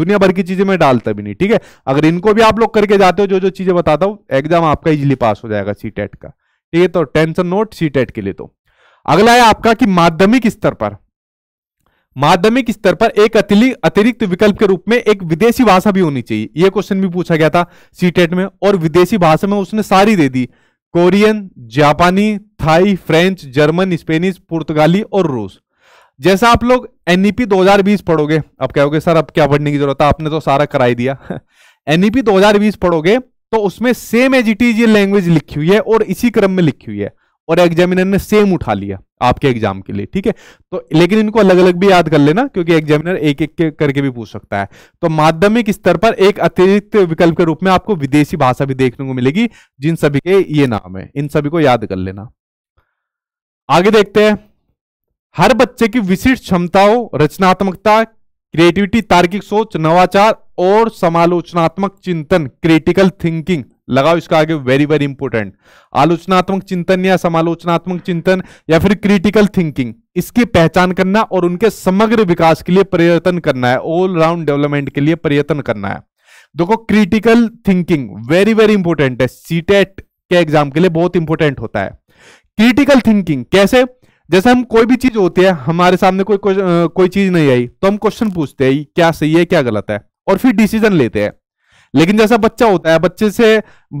दुनिया भर की चीजें मैं डालता भी नहीं ठीक है अगर इनको भी आप लोग करके जाते हो जो जो चीजें बताता हूँ एग्जाम आपका इजिली पास हो जाएगा सी टेट e का ठीक है तो टेंशन नोट सी टेट के लिए तो अगला है आपका कि माध्यमिक स्तर पर माध्यमिक स्तर पर एक अतिरिक्त विकल्प के रूप में एक विदेशी भाषा भी होनी चाहिए यह क्वेश्चन भी पूछा गया था सीटेट e में और विदेशी भाषा में उसने सारी दे दी कोरियन जापानी थाई फ्रेंच जर्मन स्पेनिश पुर्तगाली और रूस जैसा आप लोग एनईपी e 2020 पढ़ोगे अब कहोगे सर अब क्या पढ़ने की जरूरत है आपने तो सारा कराई दिया एनईपी e 2020 पढ़ोगे तो उसमें सेम एज इट इज ये लैंग्वेज लिखी हुई है और इसी क्रम में लिखी हुई है और एग्जामिनर ने सेम उठा लिया आपके एग्जाम के लिए ठीक है तो लेकिन इनको अलग अलग भी याद कर लेना क्योंकि एग्जामिनर एक एक के करके भी पूछ सकता है तो माध्यमिक स्तर पर एक अतिरिक्त विकल्प के रूप में आपको विदेशी भाषा भी देखने को मिलेगी जिन सभी के ये नाम है इन सभी को याद कर लेना आगे देखते हैं हर बच्चे की विशिष्ट क्षमताओं रचनात्मकता क्रिएटिविटी तार्किक सोच नवाचार और समालोचनात्मक चिंतन क्रिटिकल थिंकिंग लगाओ इसका आगे वेरी वेरी इंपॉर्टेंट आलोचनात्मक चिंतन या समालोचनात्मक चिंतन या फिर क्रिटिकल थिंकिंग इसकी पहचान करना और उनके समग्र विकास के लिए प्रयत्न करना है ऑलराउंड डेवलपमेंट के लिए प्रयत्न करना है देखो critical thinking very very important है सीटेट e के एग्जाम के लिए बहुत इंपॉर्टेंट होता है क्रिटिकल थिंकिंग कैसे जैसे हम कोई भी चीज होती है हमारे सामने कोई कोई, चीज नहीं आई तो हम क्वेश्चन पूछते हैं क्या सही है क्या गलत है और फिर डिसीजन लेते हैं लेकिन जैसा बच्चा होता है बच्चे से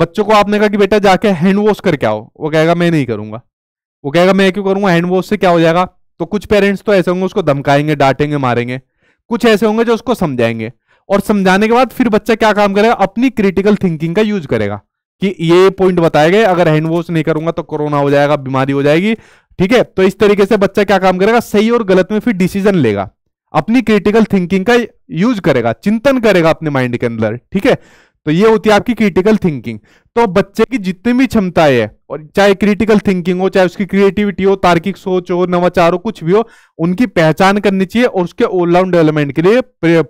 बच्चों को आपने कहा कि बेटा जाके हैंड वॉश करके आओ वो कहेगा मैं नहीं करूंगा वो कहेगा मैं क्यों करूंगा हैंड वॉश से क्या हो जाएगा तो कुछ पेरेंट्स तो ऐसे होंगे उसको धमकाएंगे डांटेंगे मारेंगे कुछ ऐसे होंगे जो उसको समझाएंगे और समझाने के बाद फिर बच्चा क्या काम करेगा अपनी क्रिटिकल थिंकिंग का यूज करेगा कि ये पॉइंट बताए गए अगर हैंड वॉश नहीं करूंगा तो कोरोना हो जाएगा बीमारी हो जाएगी ठीक है तो इस तरीके से बच्चा क्या काम करेगा सही और गलत में फिर डिसीजन लेगा अपनी क्रिटिकल थिंकिंग का यूज करेगा चिंतन करेगा अपने माइंड के अंदर ठीक है तो ये होती है आपकी क्रिटिकल थिंकिंग तो बच्चे की जितनी भी क्षमताएं है और चाहे क्रिटिकल थिंकिंग हो चाहे उसकी क्रिएटिविटी हो तार्किक सोच हो नवाचार हो कुछ भी हो उनकी पहचान करनी चाहिए और उसके ऑलराउंड डेवलपमेंट के लिए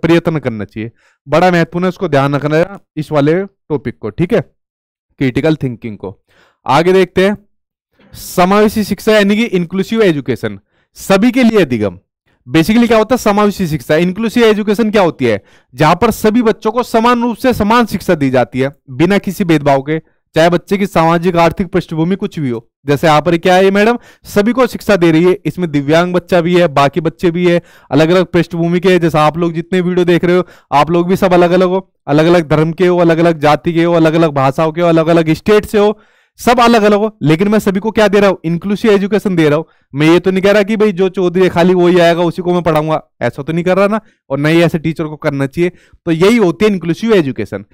प्रयत्न करना चाहिए बड़ा महत्वपूर्ण है उसको ध्यान रखना इस वाले टॉपिक को ठीक है क्रिटिकल थिंकिंग को आगे देखते हैं समावेशी शिक्षा यानी कि इंक्लूसिव एजुकेशन सभी के लिए अधिगम बेसिकली क्या होता है समावेशी शिक्षा इंक्लूसिव एजुकेशन क्या होती है जहां पर सभी बच्चों को समान रूप से समान शिक्षा दी जाती है बिना किसी भेदभाव के चाहे बच्चे की सामाजिक आर्थिक पृष्ठभूमि कुछ भी हो जैसे यहाँ पर क्या है ये मैडम सभी को शिक्षा दे रही है इसमें दिव्यांग बच्चा भी है बाकी बच्चे भी है अलग अलग पृष्ठभूमि के जैसे आप लोग जितने वीडियो देख रहे हो आप लोग भी सब अलग अलग हो अलग अलग धर्म के हो अलग अलग जाति के हो अलग अलग भाषाओं के हो अलग अलग स्टेट से हो सब अलग अलग हो लेकिन मैं सभी को क्या दे रहा हूँ इंक्लूसिव एजुकेशन दे रहा हूँ मैं ये तो नहीं कह रहा कि भाई जो चौधरी खाली वही आएगा उसी को मैं पढ़ाऊंगा ऐसा तो नहीं कर रहा ना और नहीं ही ऐसे टीचर को करना चाहिए तो यही होती है इंक्लूसिव एजुकेशन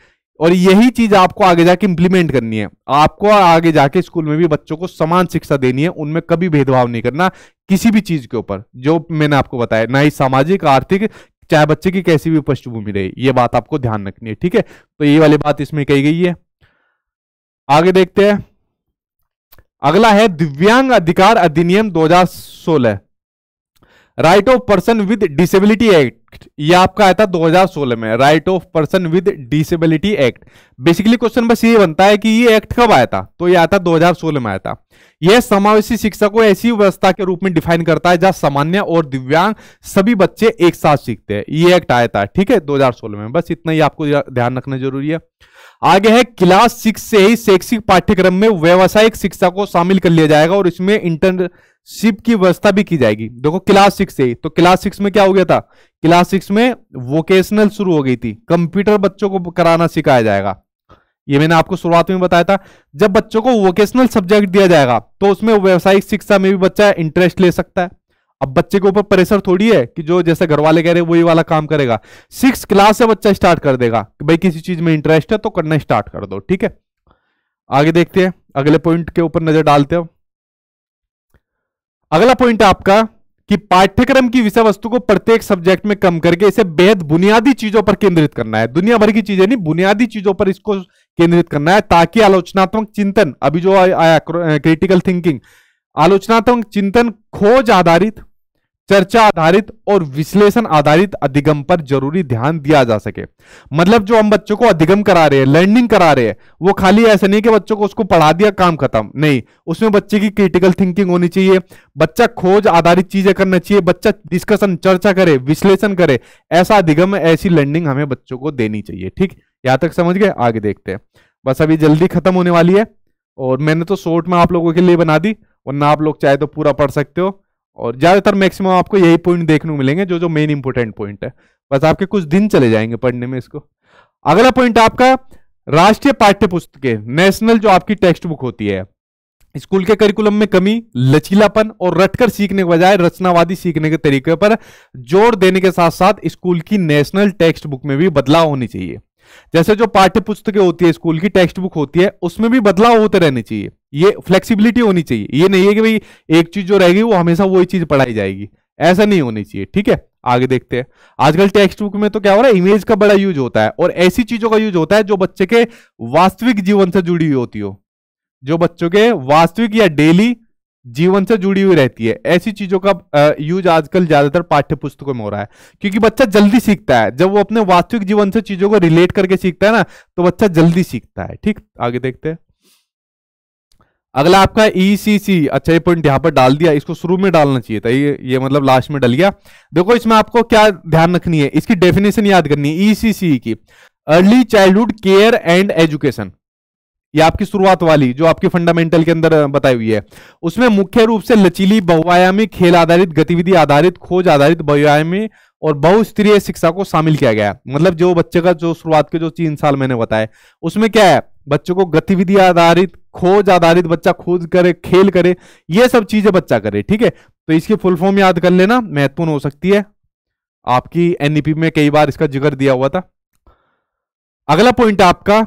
और यही चीज आपको आगे जाके इंप्लीमेंट करनी है आपको आगे जाके स्कूल में भी बच्चों को समान शिक्षा देनी है उनमें कभी भेदभाव नहीं करना किसी भी चीज के ऊपर जो मैंने आपको बताया ना ही सामाजिक आर्थिक चाहे बच्चे की कैसी भी पृष्ठभूमि रही ये बात आपको ध्यान रखनी है ठीक है तो ये वाली बात इसमें कही गई है आगे देखते हैं अगला है दिव्यांग अधिकार अधिनियम 2016 right of person with disability act ये आपका आया था 2016 में right of person with disability act basically question बस ये बनता है कि ये एक्ट कब आया था तो ये आया था 2016 में आया था यह समावेशी शिक्षा को ऐसी व्यवस्था के रूप में डिफाइन करता है जहां सामान्य और दिव्यांग सभी बच्चे एक साथ सीखते हैं ये एक्ट आया था ठीक है दो में बस इतना ही आपको ध्यान रखना जरूरी है आगे है क्लास सिक्स से ही शैक्षिक पाठ्यक्रम में व्यावसायिक शिक्षा को शामिल कर लिया जाएगा और इसमें इंटर शिप की व्यवस्था भी की जाएगी देखो क्लास सिक्स से तो क्लास सिक्स में क्या हो गया था क्लास सिक्स में वोकेशनल शुरू हो गई थी कंप्यूटर बच्चों को कराना सिखाया जाएगा ये मैंने आपको शुरुआत में बताया था जब बच्चों को वोकेशनल सब्जेक्ट दिया जाएगा तो उसमें व्यावसायिक शिक्षा में भी बच्चा इंटरेस्ट ले सकता है अब बच्चे के ऊपर प्रेशर थोड़ी है कि जो जैसे घर वाले कह रहे हैं वही वाला काम करेगा सिक्स क्लास से बच्चा स्टार्ट कर देगा कि भाई किसी चीज में इंटरेस्ट है तो करना स्टार्ट कर दो ठीक है आगे देखते हैं अगले पॉइंट के ऊपर नजर डालते हो अगला पॉइंट आपका कि पाठ्यक्रम की विषय वस्तु को प्रत्येक सब्जेक्ट में कम करके इसे बेहद बुनियादी चीजों पर केंद्रित करना है दुनिया भर की चीजें नहीं बुनियादी चीजों पर इसको केंद्रित करना है ताकि आलोचनात्मक चिंतन अभी जो आया क्रिटिकल थिंकिंग आलोचनात्मक चिंतन खोज आधारित चर्चा आधारित और विश्लेषण आधारित अधिगम पर जरूरी ध्यान दिया जा सके मतलब जो हम बच्चों को अधिगम करा रहे हैं लर्निंग करा रहे हैं वो खाली ऐसे नहीं कि बच्चों को उसको पढ़ा दिया काम खत्म नहीं उसमें बच्चे की क्रिटिकल थिंकिंग होनी चाहिए बच्चा खोज आधारित चीजें करना चाहिए बच्चा डिस्कशन चर्चा करे विश्लेषण करे ऐसा अधिगम ऐसी लर्निंग हमें बच्चों को देनी चाहिए ठीक यहां तक समझ गए आगे देखते हैं बस अभी जल्दी खत्म होने वाली है और मैंने तो शॉर्ट में आप लोगों के लिए बना दी वरना आप लोग चाहे तो पूरा पढ़ सकते हो और ज़्यादातर मैक्सिमम आपको यही पॉइंट देखने को मिलेंगे जो जो मेन इंपॉर्टेंट पॉइंट है बस आपके कुछ दिन चले जाएंगे पढ़ने में इसको अगला पॉइंट आपका राष्ट्रीय पाठ्य पुस्तकें नेशनल जो आपकी टेक्स्ट बुक होती है स्कूल के करिकुलम में कमी लचीलापन और रटकर सीखने के बजाय रचनावादी सीखने के तरीके पर जोर देने के साथ साथ स्कूल की नेशनल टेक्स्ट बुक में भी बदलाव होनी चाहिए जैसे जो पाठ्य पुस्तकें होती है स्कूल की टेक्स्ट बुक होती है उसमें भी बदलाव होते रहने चाहिए ये फ्लेक्सिबिलिटी होनी चाहिए ये नहीं है कि भाई एक चीज जो रहेगी वो हमेशा वही चीज पढ़ाई जाएगी ऐसा नहीं होनी चाहिए ठीक है आगे देखते हैं आजकल टेक्स्ट बुक में तो क्या हो रहा है इमेज का बड़ा यूज होता है और ऐसी चीजों का यूज होता है जो बच्चे के वास्तविक जीवन से जुड़ी हुई होती हो जो बच्चों के वास्तविक या डेली जीवन से जुड़ी हुई रहती है ऐसी चीजों का यूज आजकल ज्यादातर पाठ्य पुस्तकों में हो रहा है क्योंकि बच्चा जल्दी सीखता है जब वो अपने वास्तविक जीवन से चीजों को रिलेट करके सीखता है ना तो बच्चा जल्दी सीखता है ठीक आगे देखते हैं अगला आपका ईसीसी e अच्छा ये पॉइंट यहाँ पर डाल दिया इसको शुरू में डालना चाहिए था ये ये मतलब लास्ट में डल गया देखो इसमें आपको क्या ध्यान रखनी है इसकी डेफिनेशन याद करनी है ईसीसी e की early childhood care and education ये आपकी शुरुआत वाली जो आपकी फंडामेंटल के अंदर बताई हुई है उसमें मुख्य रूप से लचीली बहुआयामी खेल आधारित गतिविधि आधारित खोज आधारित बहुआयामी और बहुस्तरीय शिक्षा को शामिल किया गया है मतलब जो बच्चे का जो शुरुआत के जो तीन साल मैंने बताया उसमें क्या है बच्चों को गतिविधि आधारित खोज आधारित बच्चा खोज करे खेल करे ये सब चीजें बच्चा करे ठीक है तो इसकी फुल फॉर्म याद कर लेना महत्वपूर्ण हो सकती है आपकी एनईपी में कई बार इसका जिक्र दिया हुआ था अगला पॉइंट आपका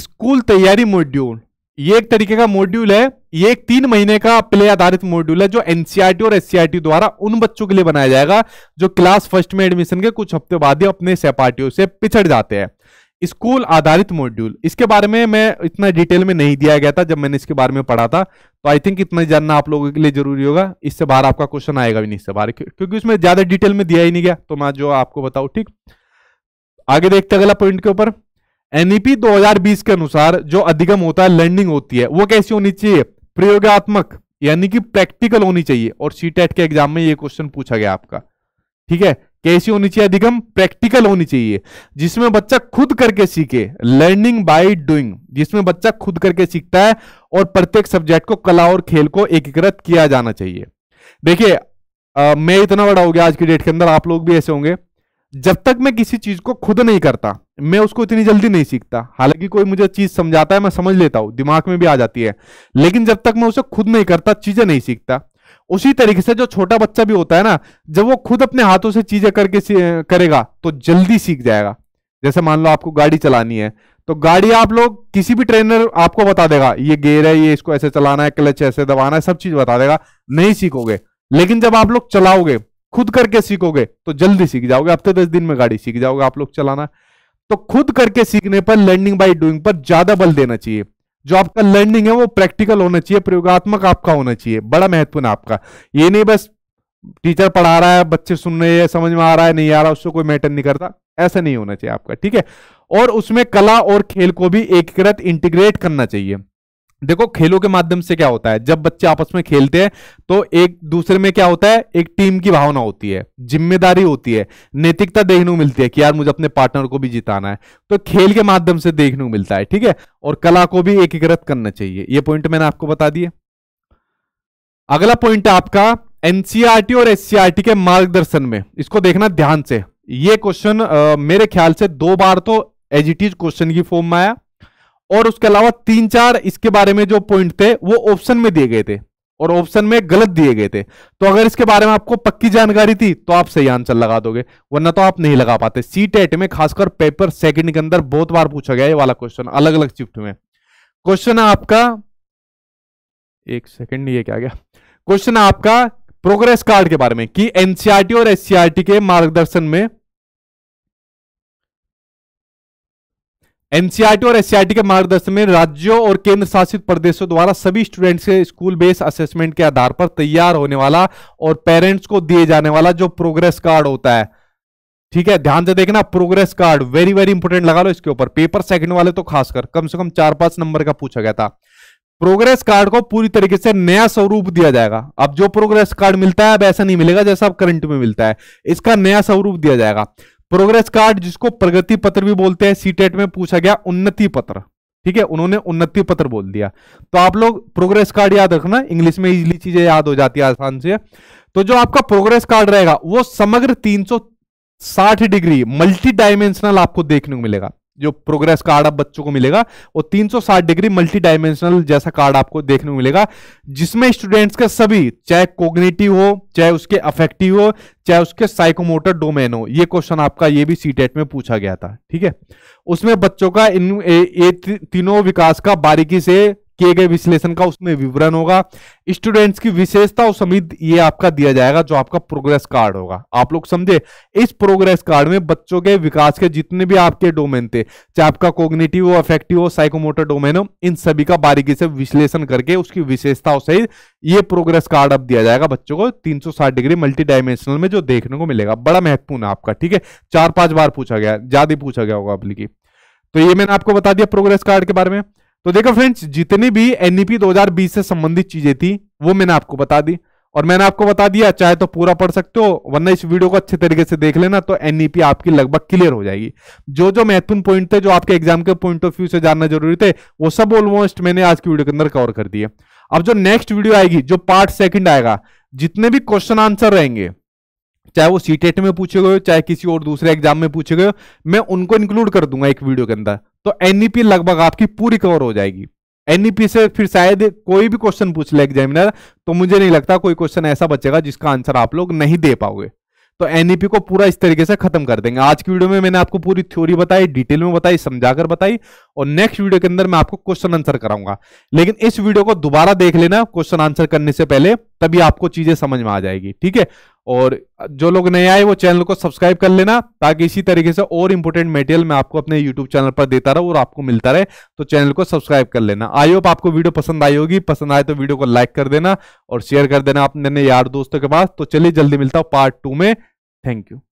स्कूल तैयारी मॉड्यूल ये एक तरीके का मॉड्यूल है ये एक तीन महीने का प्ले आधारित मॉड्यूल है जो एनसीईआरटी e और एससीआरटी e द्वारा उन बच्चों के लिए बनाया जाएगा जो क्लास फर्स्ट में एडमिशन के कुछ हफ्ते बाद ही अपने सहपाठियों से पिछड़ जाते हैं स्कूल आधारित मॉड्यूल इसके बारे में मैं इतना डिटेल में नहीं दिया गया था जब मैंने इसके बारे में पढ़ा था तो आई थिंक इतना जानना आप लोगों के लिए जरूरी होगा इससे बाहर आपका क्वेश्चन आएगा भी नहीं इससे बाहर क्योंकि उसमें ज्यादा डिटेल में दिया ही नहीं गया तो मैं जो आपको बताऊं ठीक आगे देखते अगला पॉइंट के ऊपर एनईपी e 2020 के अनुसार जो अधिगम होता है लर्निंग होती है वो कैसी होनी चाहिए प्रयोगात्मक यानी कि प्रैक्टिकल होनी चाहिए और सी के एग्जाम में ये क्वेश्चन पूछा गया आपका ठीक है कैसी होनी चाहिए अधिगम प्रैक्टिकल होनी चाहिए जिसमें बच्चा खुद करके सीखे लर्निंग बाय डूइंग जिसमें बच्चा खुद करके सीखता है और प्रत्येक सब्जेक्ट को कला और खेल को एकीकृत किया जाना चाहिए देखिए मैं इतना बड़ा हो गया आज की डेट के अंदर आप लोग भी ऐसे होंगे जब तक मैं किसी चीज को खुद नहीं करता मैं उसको इतनी जल्दी नहीं सीखता हालांकि कोई मुझे चीज समझाता है मैं समझ लेता हूँ दिमाग में भी आ जाती है लेकिन जब तक मैं उसे खुद नहीं करता चीजें नहीं सीखता उसी तरीके से जो छोटा बच्चा भी होता है ना जब वो खुद अपने हाथों से चीजें करके करेगा तो जल्दी सीख जाएगा जैसे मान लो आपको गाड़ी चलानी है तो गाड़ी आप लोग किसी भी ट्रेनर आपको बता देगा ये गेयर है ये इसको ऐसे चलाना है क्लच ऐसे दबाना है सब चीज बता देगा नहीं सीखोगे लेकिन जब आप लोग चलाओगे खुद करके सीखोगे तो जल्दी सीख जाओगे हफ्ते तो दस दिन में गाड़ी सीख जाओगे आप लोग चलाना तो खुद करके सीखने पर लर्निंग बाय डूइंग पर ज्यादा बल देना चाहिए जो आपका लर्निंग है वो प्रैक्टिकल होना चाहिए प्रयोगात्मक आपका होना चाहिए बड़ा महत्वपूर्ण आपका ये नहीं बस टीचर पढ़ा रहा है बच्चे सुन रहे हैं समझ में आ रहा है नहीं आ रहा उससे कोई मैटर नहीं करता ऐसा नहीं होना चाहिए आपका ठीक है और उसमें कला और खेल को भी एकीकृत इंटीग्रेट करना चाहिए देखो खेलों के माध्यम से क्या होता है जब बच्चे आपस में खेलते हैं तो एक दूसरे में क्या होता है एक टीम की भावना होती है जिम्मेदारी होती है नैतिकता देखने को मिलती है कि यार मुझे अपने पार्टनर को भी जिताना है तो खेल के माध्यम से देखने को मिलता है ठीक है और कला को भी एकीकृत करना चाहिए यह पॉइंट मैंने आपको बता दिया अगला पॉइंट आपका एनसीआरटी e और एससीआरटी e के मार्गदर्शन में इसको देखना ध्यान से ये क्वेश्चन मेरे ख्याल से दो बार तो एजिटीज क्वेश्चन की फॉर्म में आया और उसके अलावा तीन चार इसके बारे में जो पॉइंट थे वो ऑप्शन में दिए गए थे और ऑप्शन में गलत दिए गए थे तो अगर इसके बारे में आपको पक्की जानकारी थी तो आप सही आंसर लगा दोगे वरना तो आप नहीं लगा पाते सी टेट में खासकर पेपर सेकंड के अंदर बहुत बार पूछा गया ये वाला क्वेश्चन अलग अलग शिफ्ट में क्वेश्चन आपका एक सेकेंड ये क्या गया क्वेश्चन आपका प्रोग्रेस कार्ड के बारे में कि एनसीआरटी e और एससीआरटी e के मार्गदर्शन में एनसीईआरटी और एससीआरटी के मार्गदर्शन में राज्यों और केंद्र शासित प्रदेशों द्वारा सभी स्टूडेंट्स के स्कूल बेस असेसमेंट के आधार पर तैयार होने वाला और पेरेंट्स को दिए जाने वाला जो प्रोग्रेस कार्ड होता है ठीक है ध्यान से देखना progress card very very important लगा लो इसके ऊपर पेपर सेकंड वाले तो खासकर कम से कम चार पांच नंबर का पूछा गया था प्रोग्रेस कार्ड को पूरी तरीके से नया स्वरूप दिया जाएगा अब जो प्रोग्रेस कार्ड मिलता है अब ऐसा नहीं मिलेगा जैसा अब करंट में मिलता है इसका नया स्वरूप दिया जाएगा प्रोग्रेस कार्ड जिसको प्रगति पत्र भी बोलते हैं सीटेट e में पूछा गया उन्नति पत्र ठीक है उन्होंने उन्नति पत्र बोल दिया तो आप लोग प्रोग्रेस कार्ड याद रखना इंग्लिश में इजिली चीजें याद हो जाती है आसान से तो जो आपका प्रोग्रेस कार्ड रहेगा वो समग्र 360 डिग्री मल्टी डायमेंशनल आपको देखने को मिलेगा जो प्रोग्रेस कार्ड आप बच्चों को मिलेगा वो 360 डिग्री मल्टी डायमेंशनल जैसा कार्ड आपको देखने को मिलेगा जिसमें स्टूडेंट्स के सभी चाहे कोग्नेटिव हो चाहे उसके अफेक्टिव हो चाहे उसके साइकोमोटर डोमेन हो ये क्वेश्चन आपका ये भी सी e में पूछा गया था ठीक है उसमें बच्चों का इन ए, ए, तीनों विकास का बारीकी से किए गए विश्लेषण का उसमें विवरण होगा स्टूडेंट्स की विशेषता और समित ये आपका दिया जाएगा जो आपका प्रोग्रेस कार्ड होगा आप लोग समझे इस प्रोग्रेस कार्ड में बच्चों के विकास के जितने भी आपके डोमेन थे चाहे आपका कोग्नेटिव हो अफेक्टिव हो साइकोमोटर डोमेन हो इन सभी का बारीकी से विश्लेषण करके उसकी विशेषताओं सहित ये प्रोग्रेस कार्ड अब दिया जाएगा बच्चों को तीन डिग्री मल्टी डायमेंशनल में जो देखने को मिलेगा बड़ा महत्वपूर्ण आपका ठीक है चार पांच बार पूछा गया ज्यादा पूछा गया होगा अब तो ये मैंने आपको बता दिया प्रोग्रेस कार्ड के बारे में तो देखो फ्रेंड्स जितनी भी एनईपी e 2020 से संबंधित चीजें थी वो मैंने आपको बता दी और मैंने आपको बता दिया चाहे तो पूरा पढ़ सकते हो वरना इस वीडियो को अच्छे तरीके से देख लेना तो एनईपी e आपकी लगभग क्लियर हो जाएगी जो जो महत्वपूर्ण पॉइंट थे जो आपके एग्जाम के पॉइंट ऑफ व्यू से जानना जरूरी थे वो सब ऑलमोस्ट मैंने आज की वीडियो के अंदर कवर कर दिए अब जो नेक्स्ट वीडियो आएगी जो पार्ट सेकंड आएगा जितने भी क्वेश्चन आंसर रहेंगे चाहे वो सीटेट e में पूछे गए चाहे किसी और दूसरे एग्जाम में पूछे गए मैं उनको इंक्लूड कर दूंगा एक वीडियो के अंदर तो एनईपी e लगभग आपकी पूरी कवर हो जाएगी एनईपी e से फिर शायद कोई भी क्वेश्चन पूछ ले एग्जामिनर तो मुझे नहीं लगता कोई क्वेश्चन ऐसा बचेगा जिसका आंसर आप लोग नहीं दे पाओगे तो एनईपी e को पूरा इस तरीके से खत्म कर देंगे आज की वीडियो में मैंने आपको पूरी थ्योरी बताई डिटेल में बताई समझाकर बताई और नेक्स्ट वीडियो के अंदर मैं आपको क्वेश्चन आंसर कराऊंगा लेकिन इस वीडियो को दोबारा देख लेना क्वेश्चन आंसर करने से पहले तभी आपको चीजें समझ में आ जाएगी ठीक है और जो लोग नए आए वो चैनल को सब्सक्राइब कर लेना ताकि इसी तरीके से और इंपोर्टेंट मटेरियल मैं आपको अपने यूट्यूब चैनल पर देता रहूँ और आपको मिलता रहे तो चैनल को सब्सक्राइब कर लेना आई होप आपको वीडियो पसंद आई होगी पसंद आए तो वीडियो को लाइक कर देना और शेयर कर देना अपने यार दोस्तों के पास तो चलिए जल्दी मिलता हूँ पार्ट टू में थैंक यू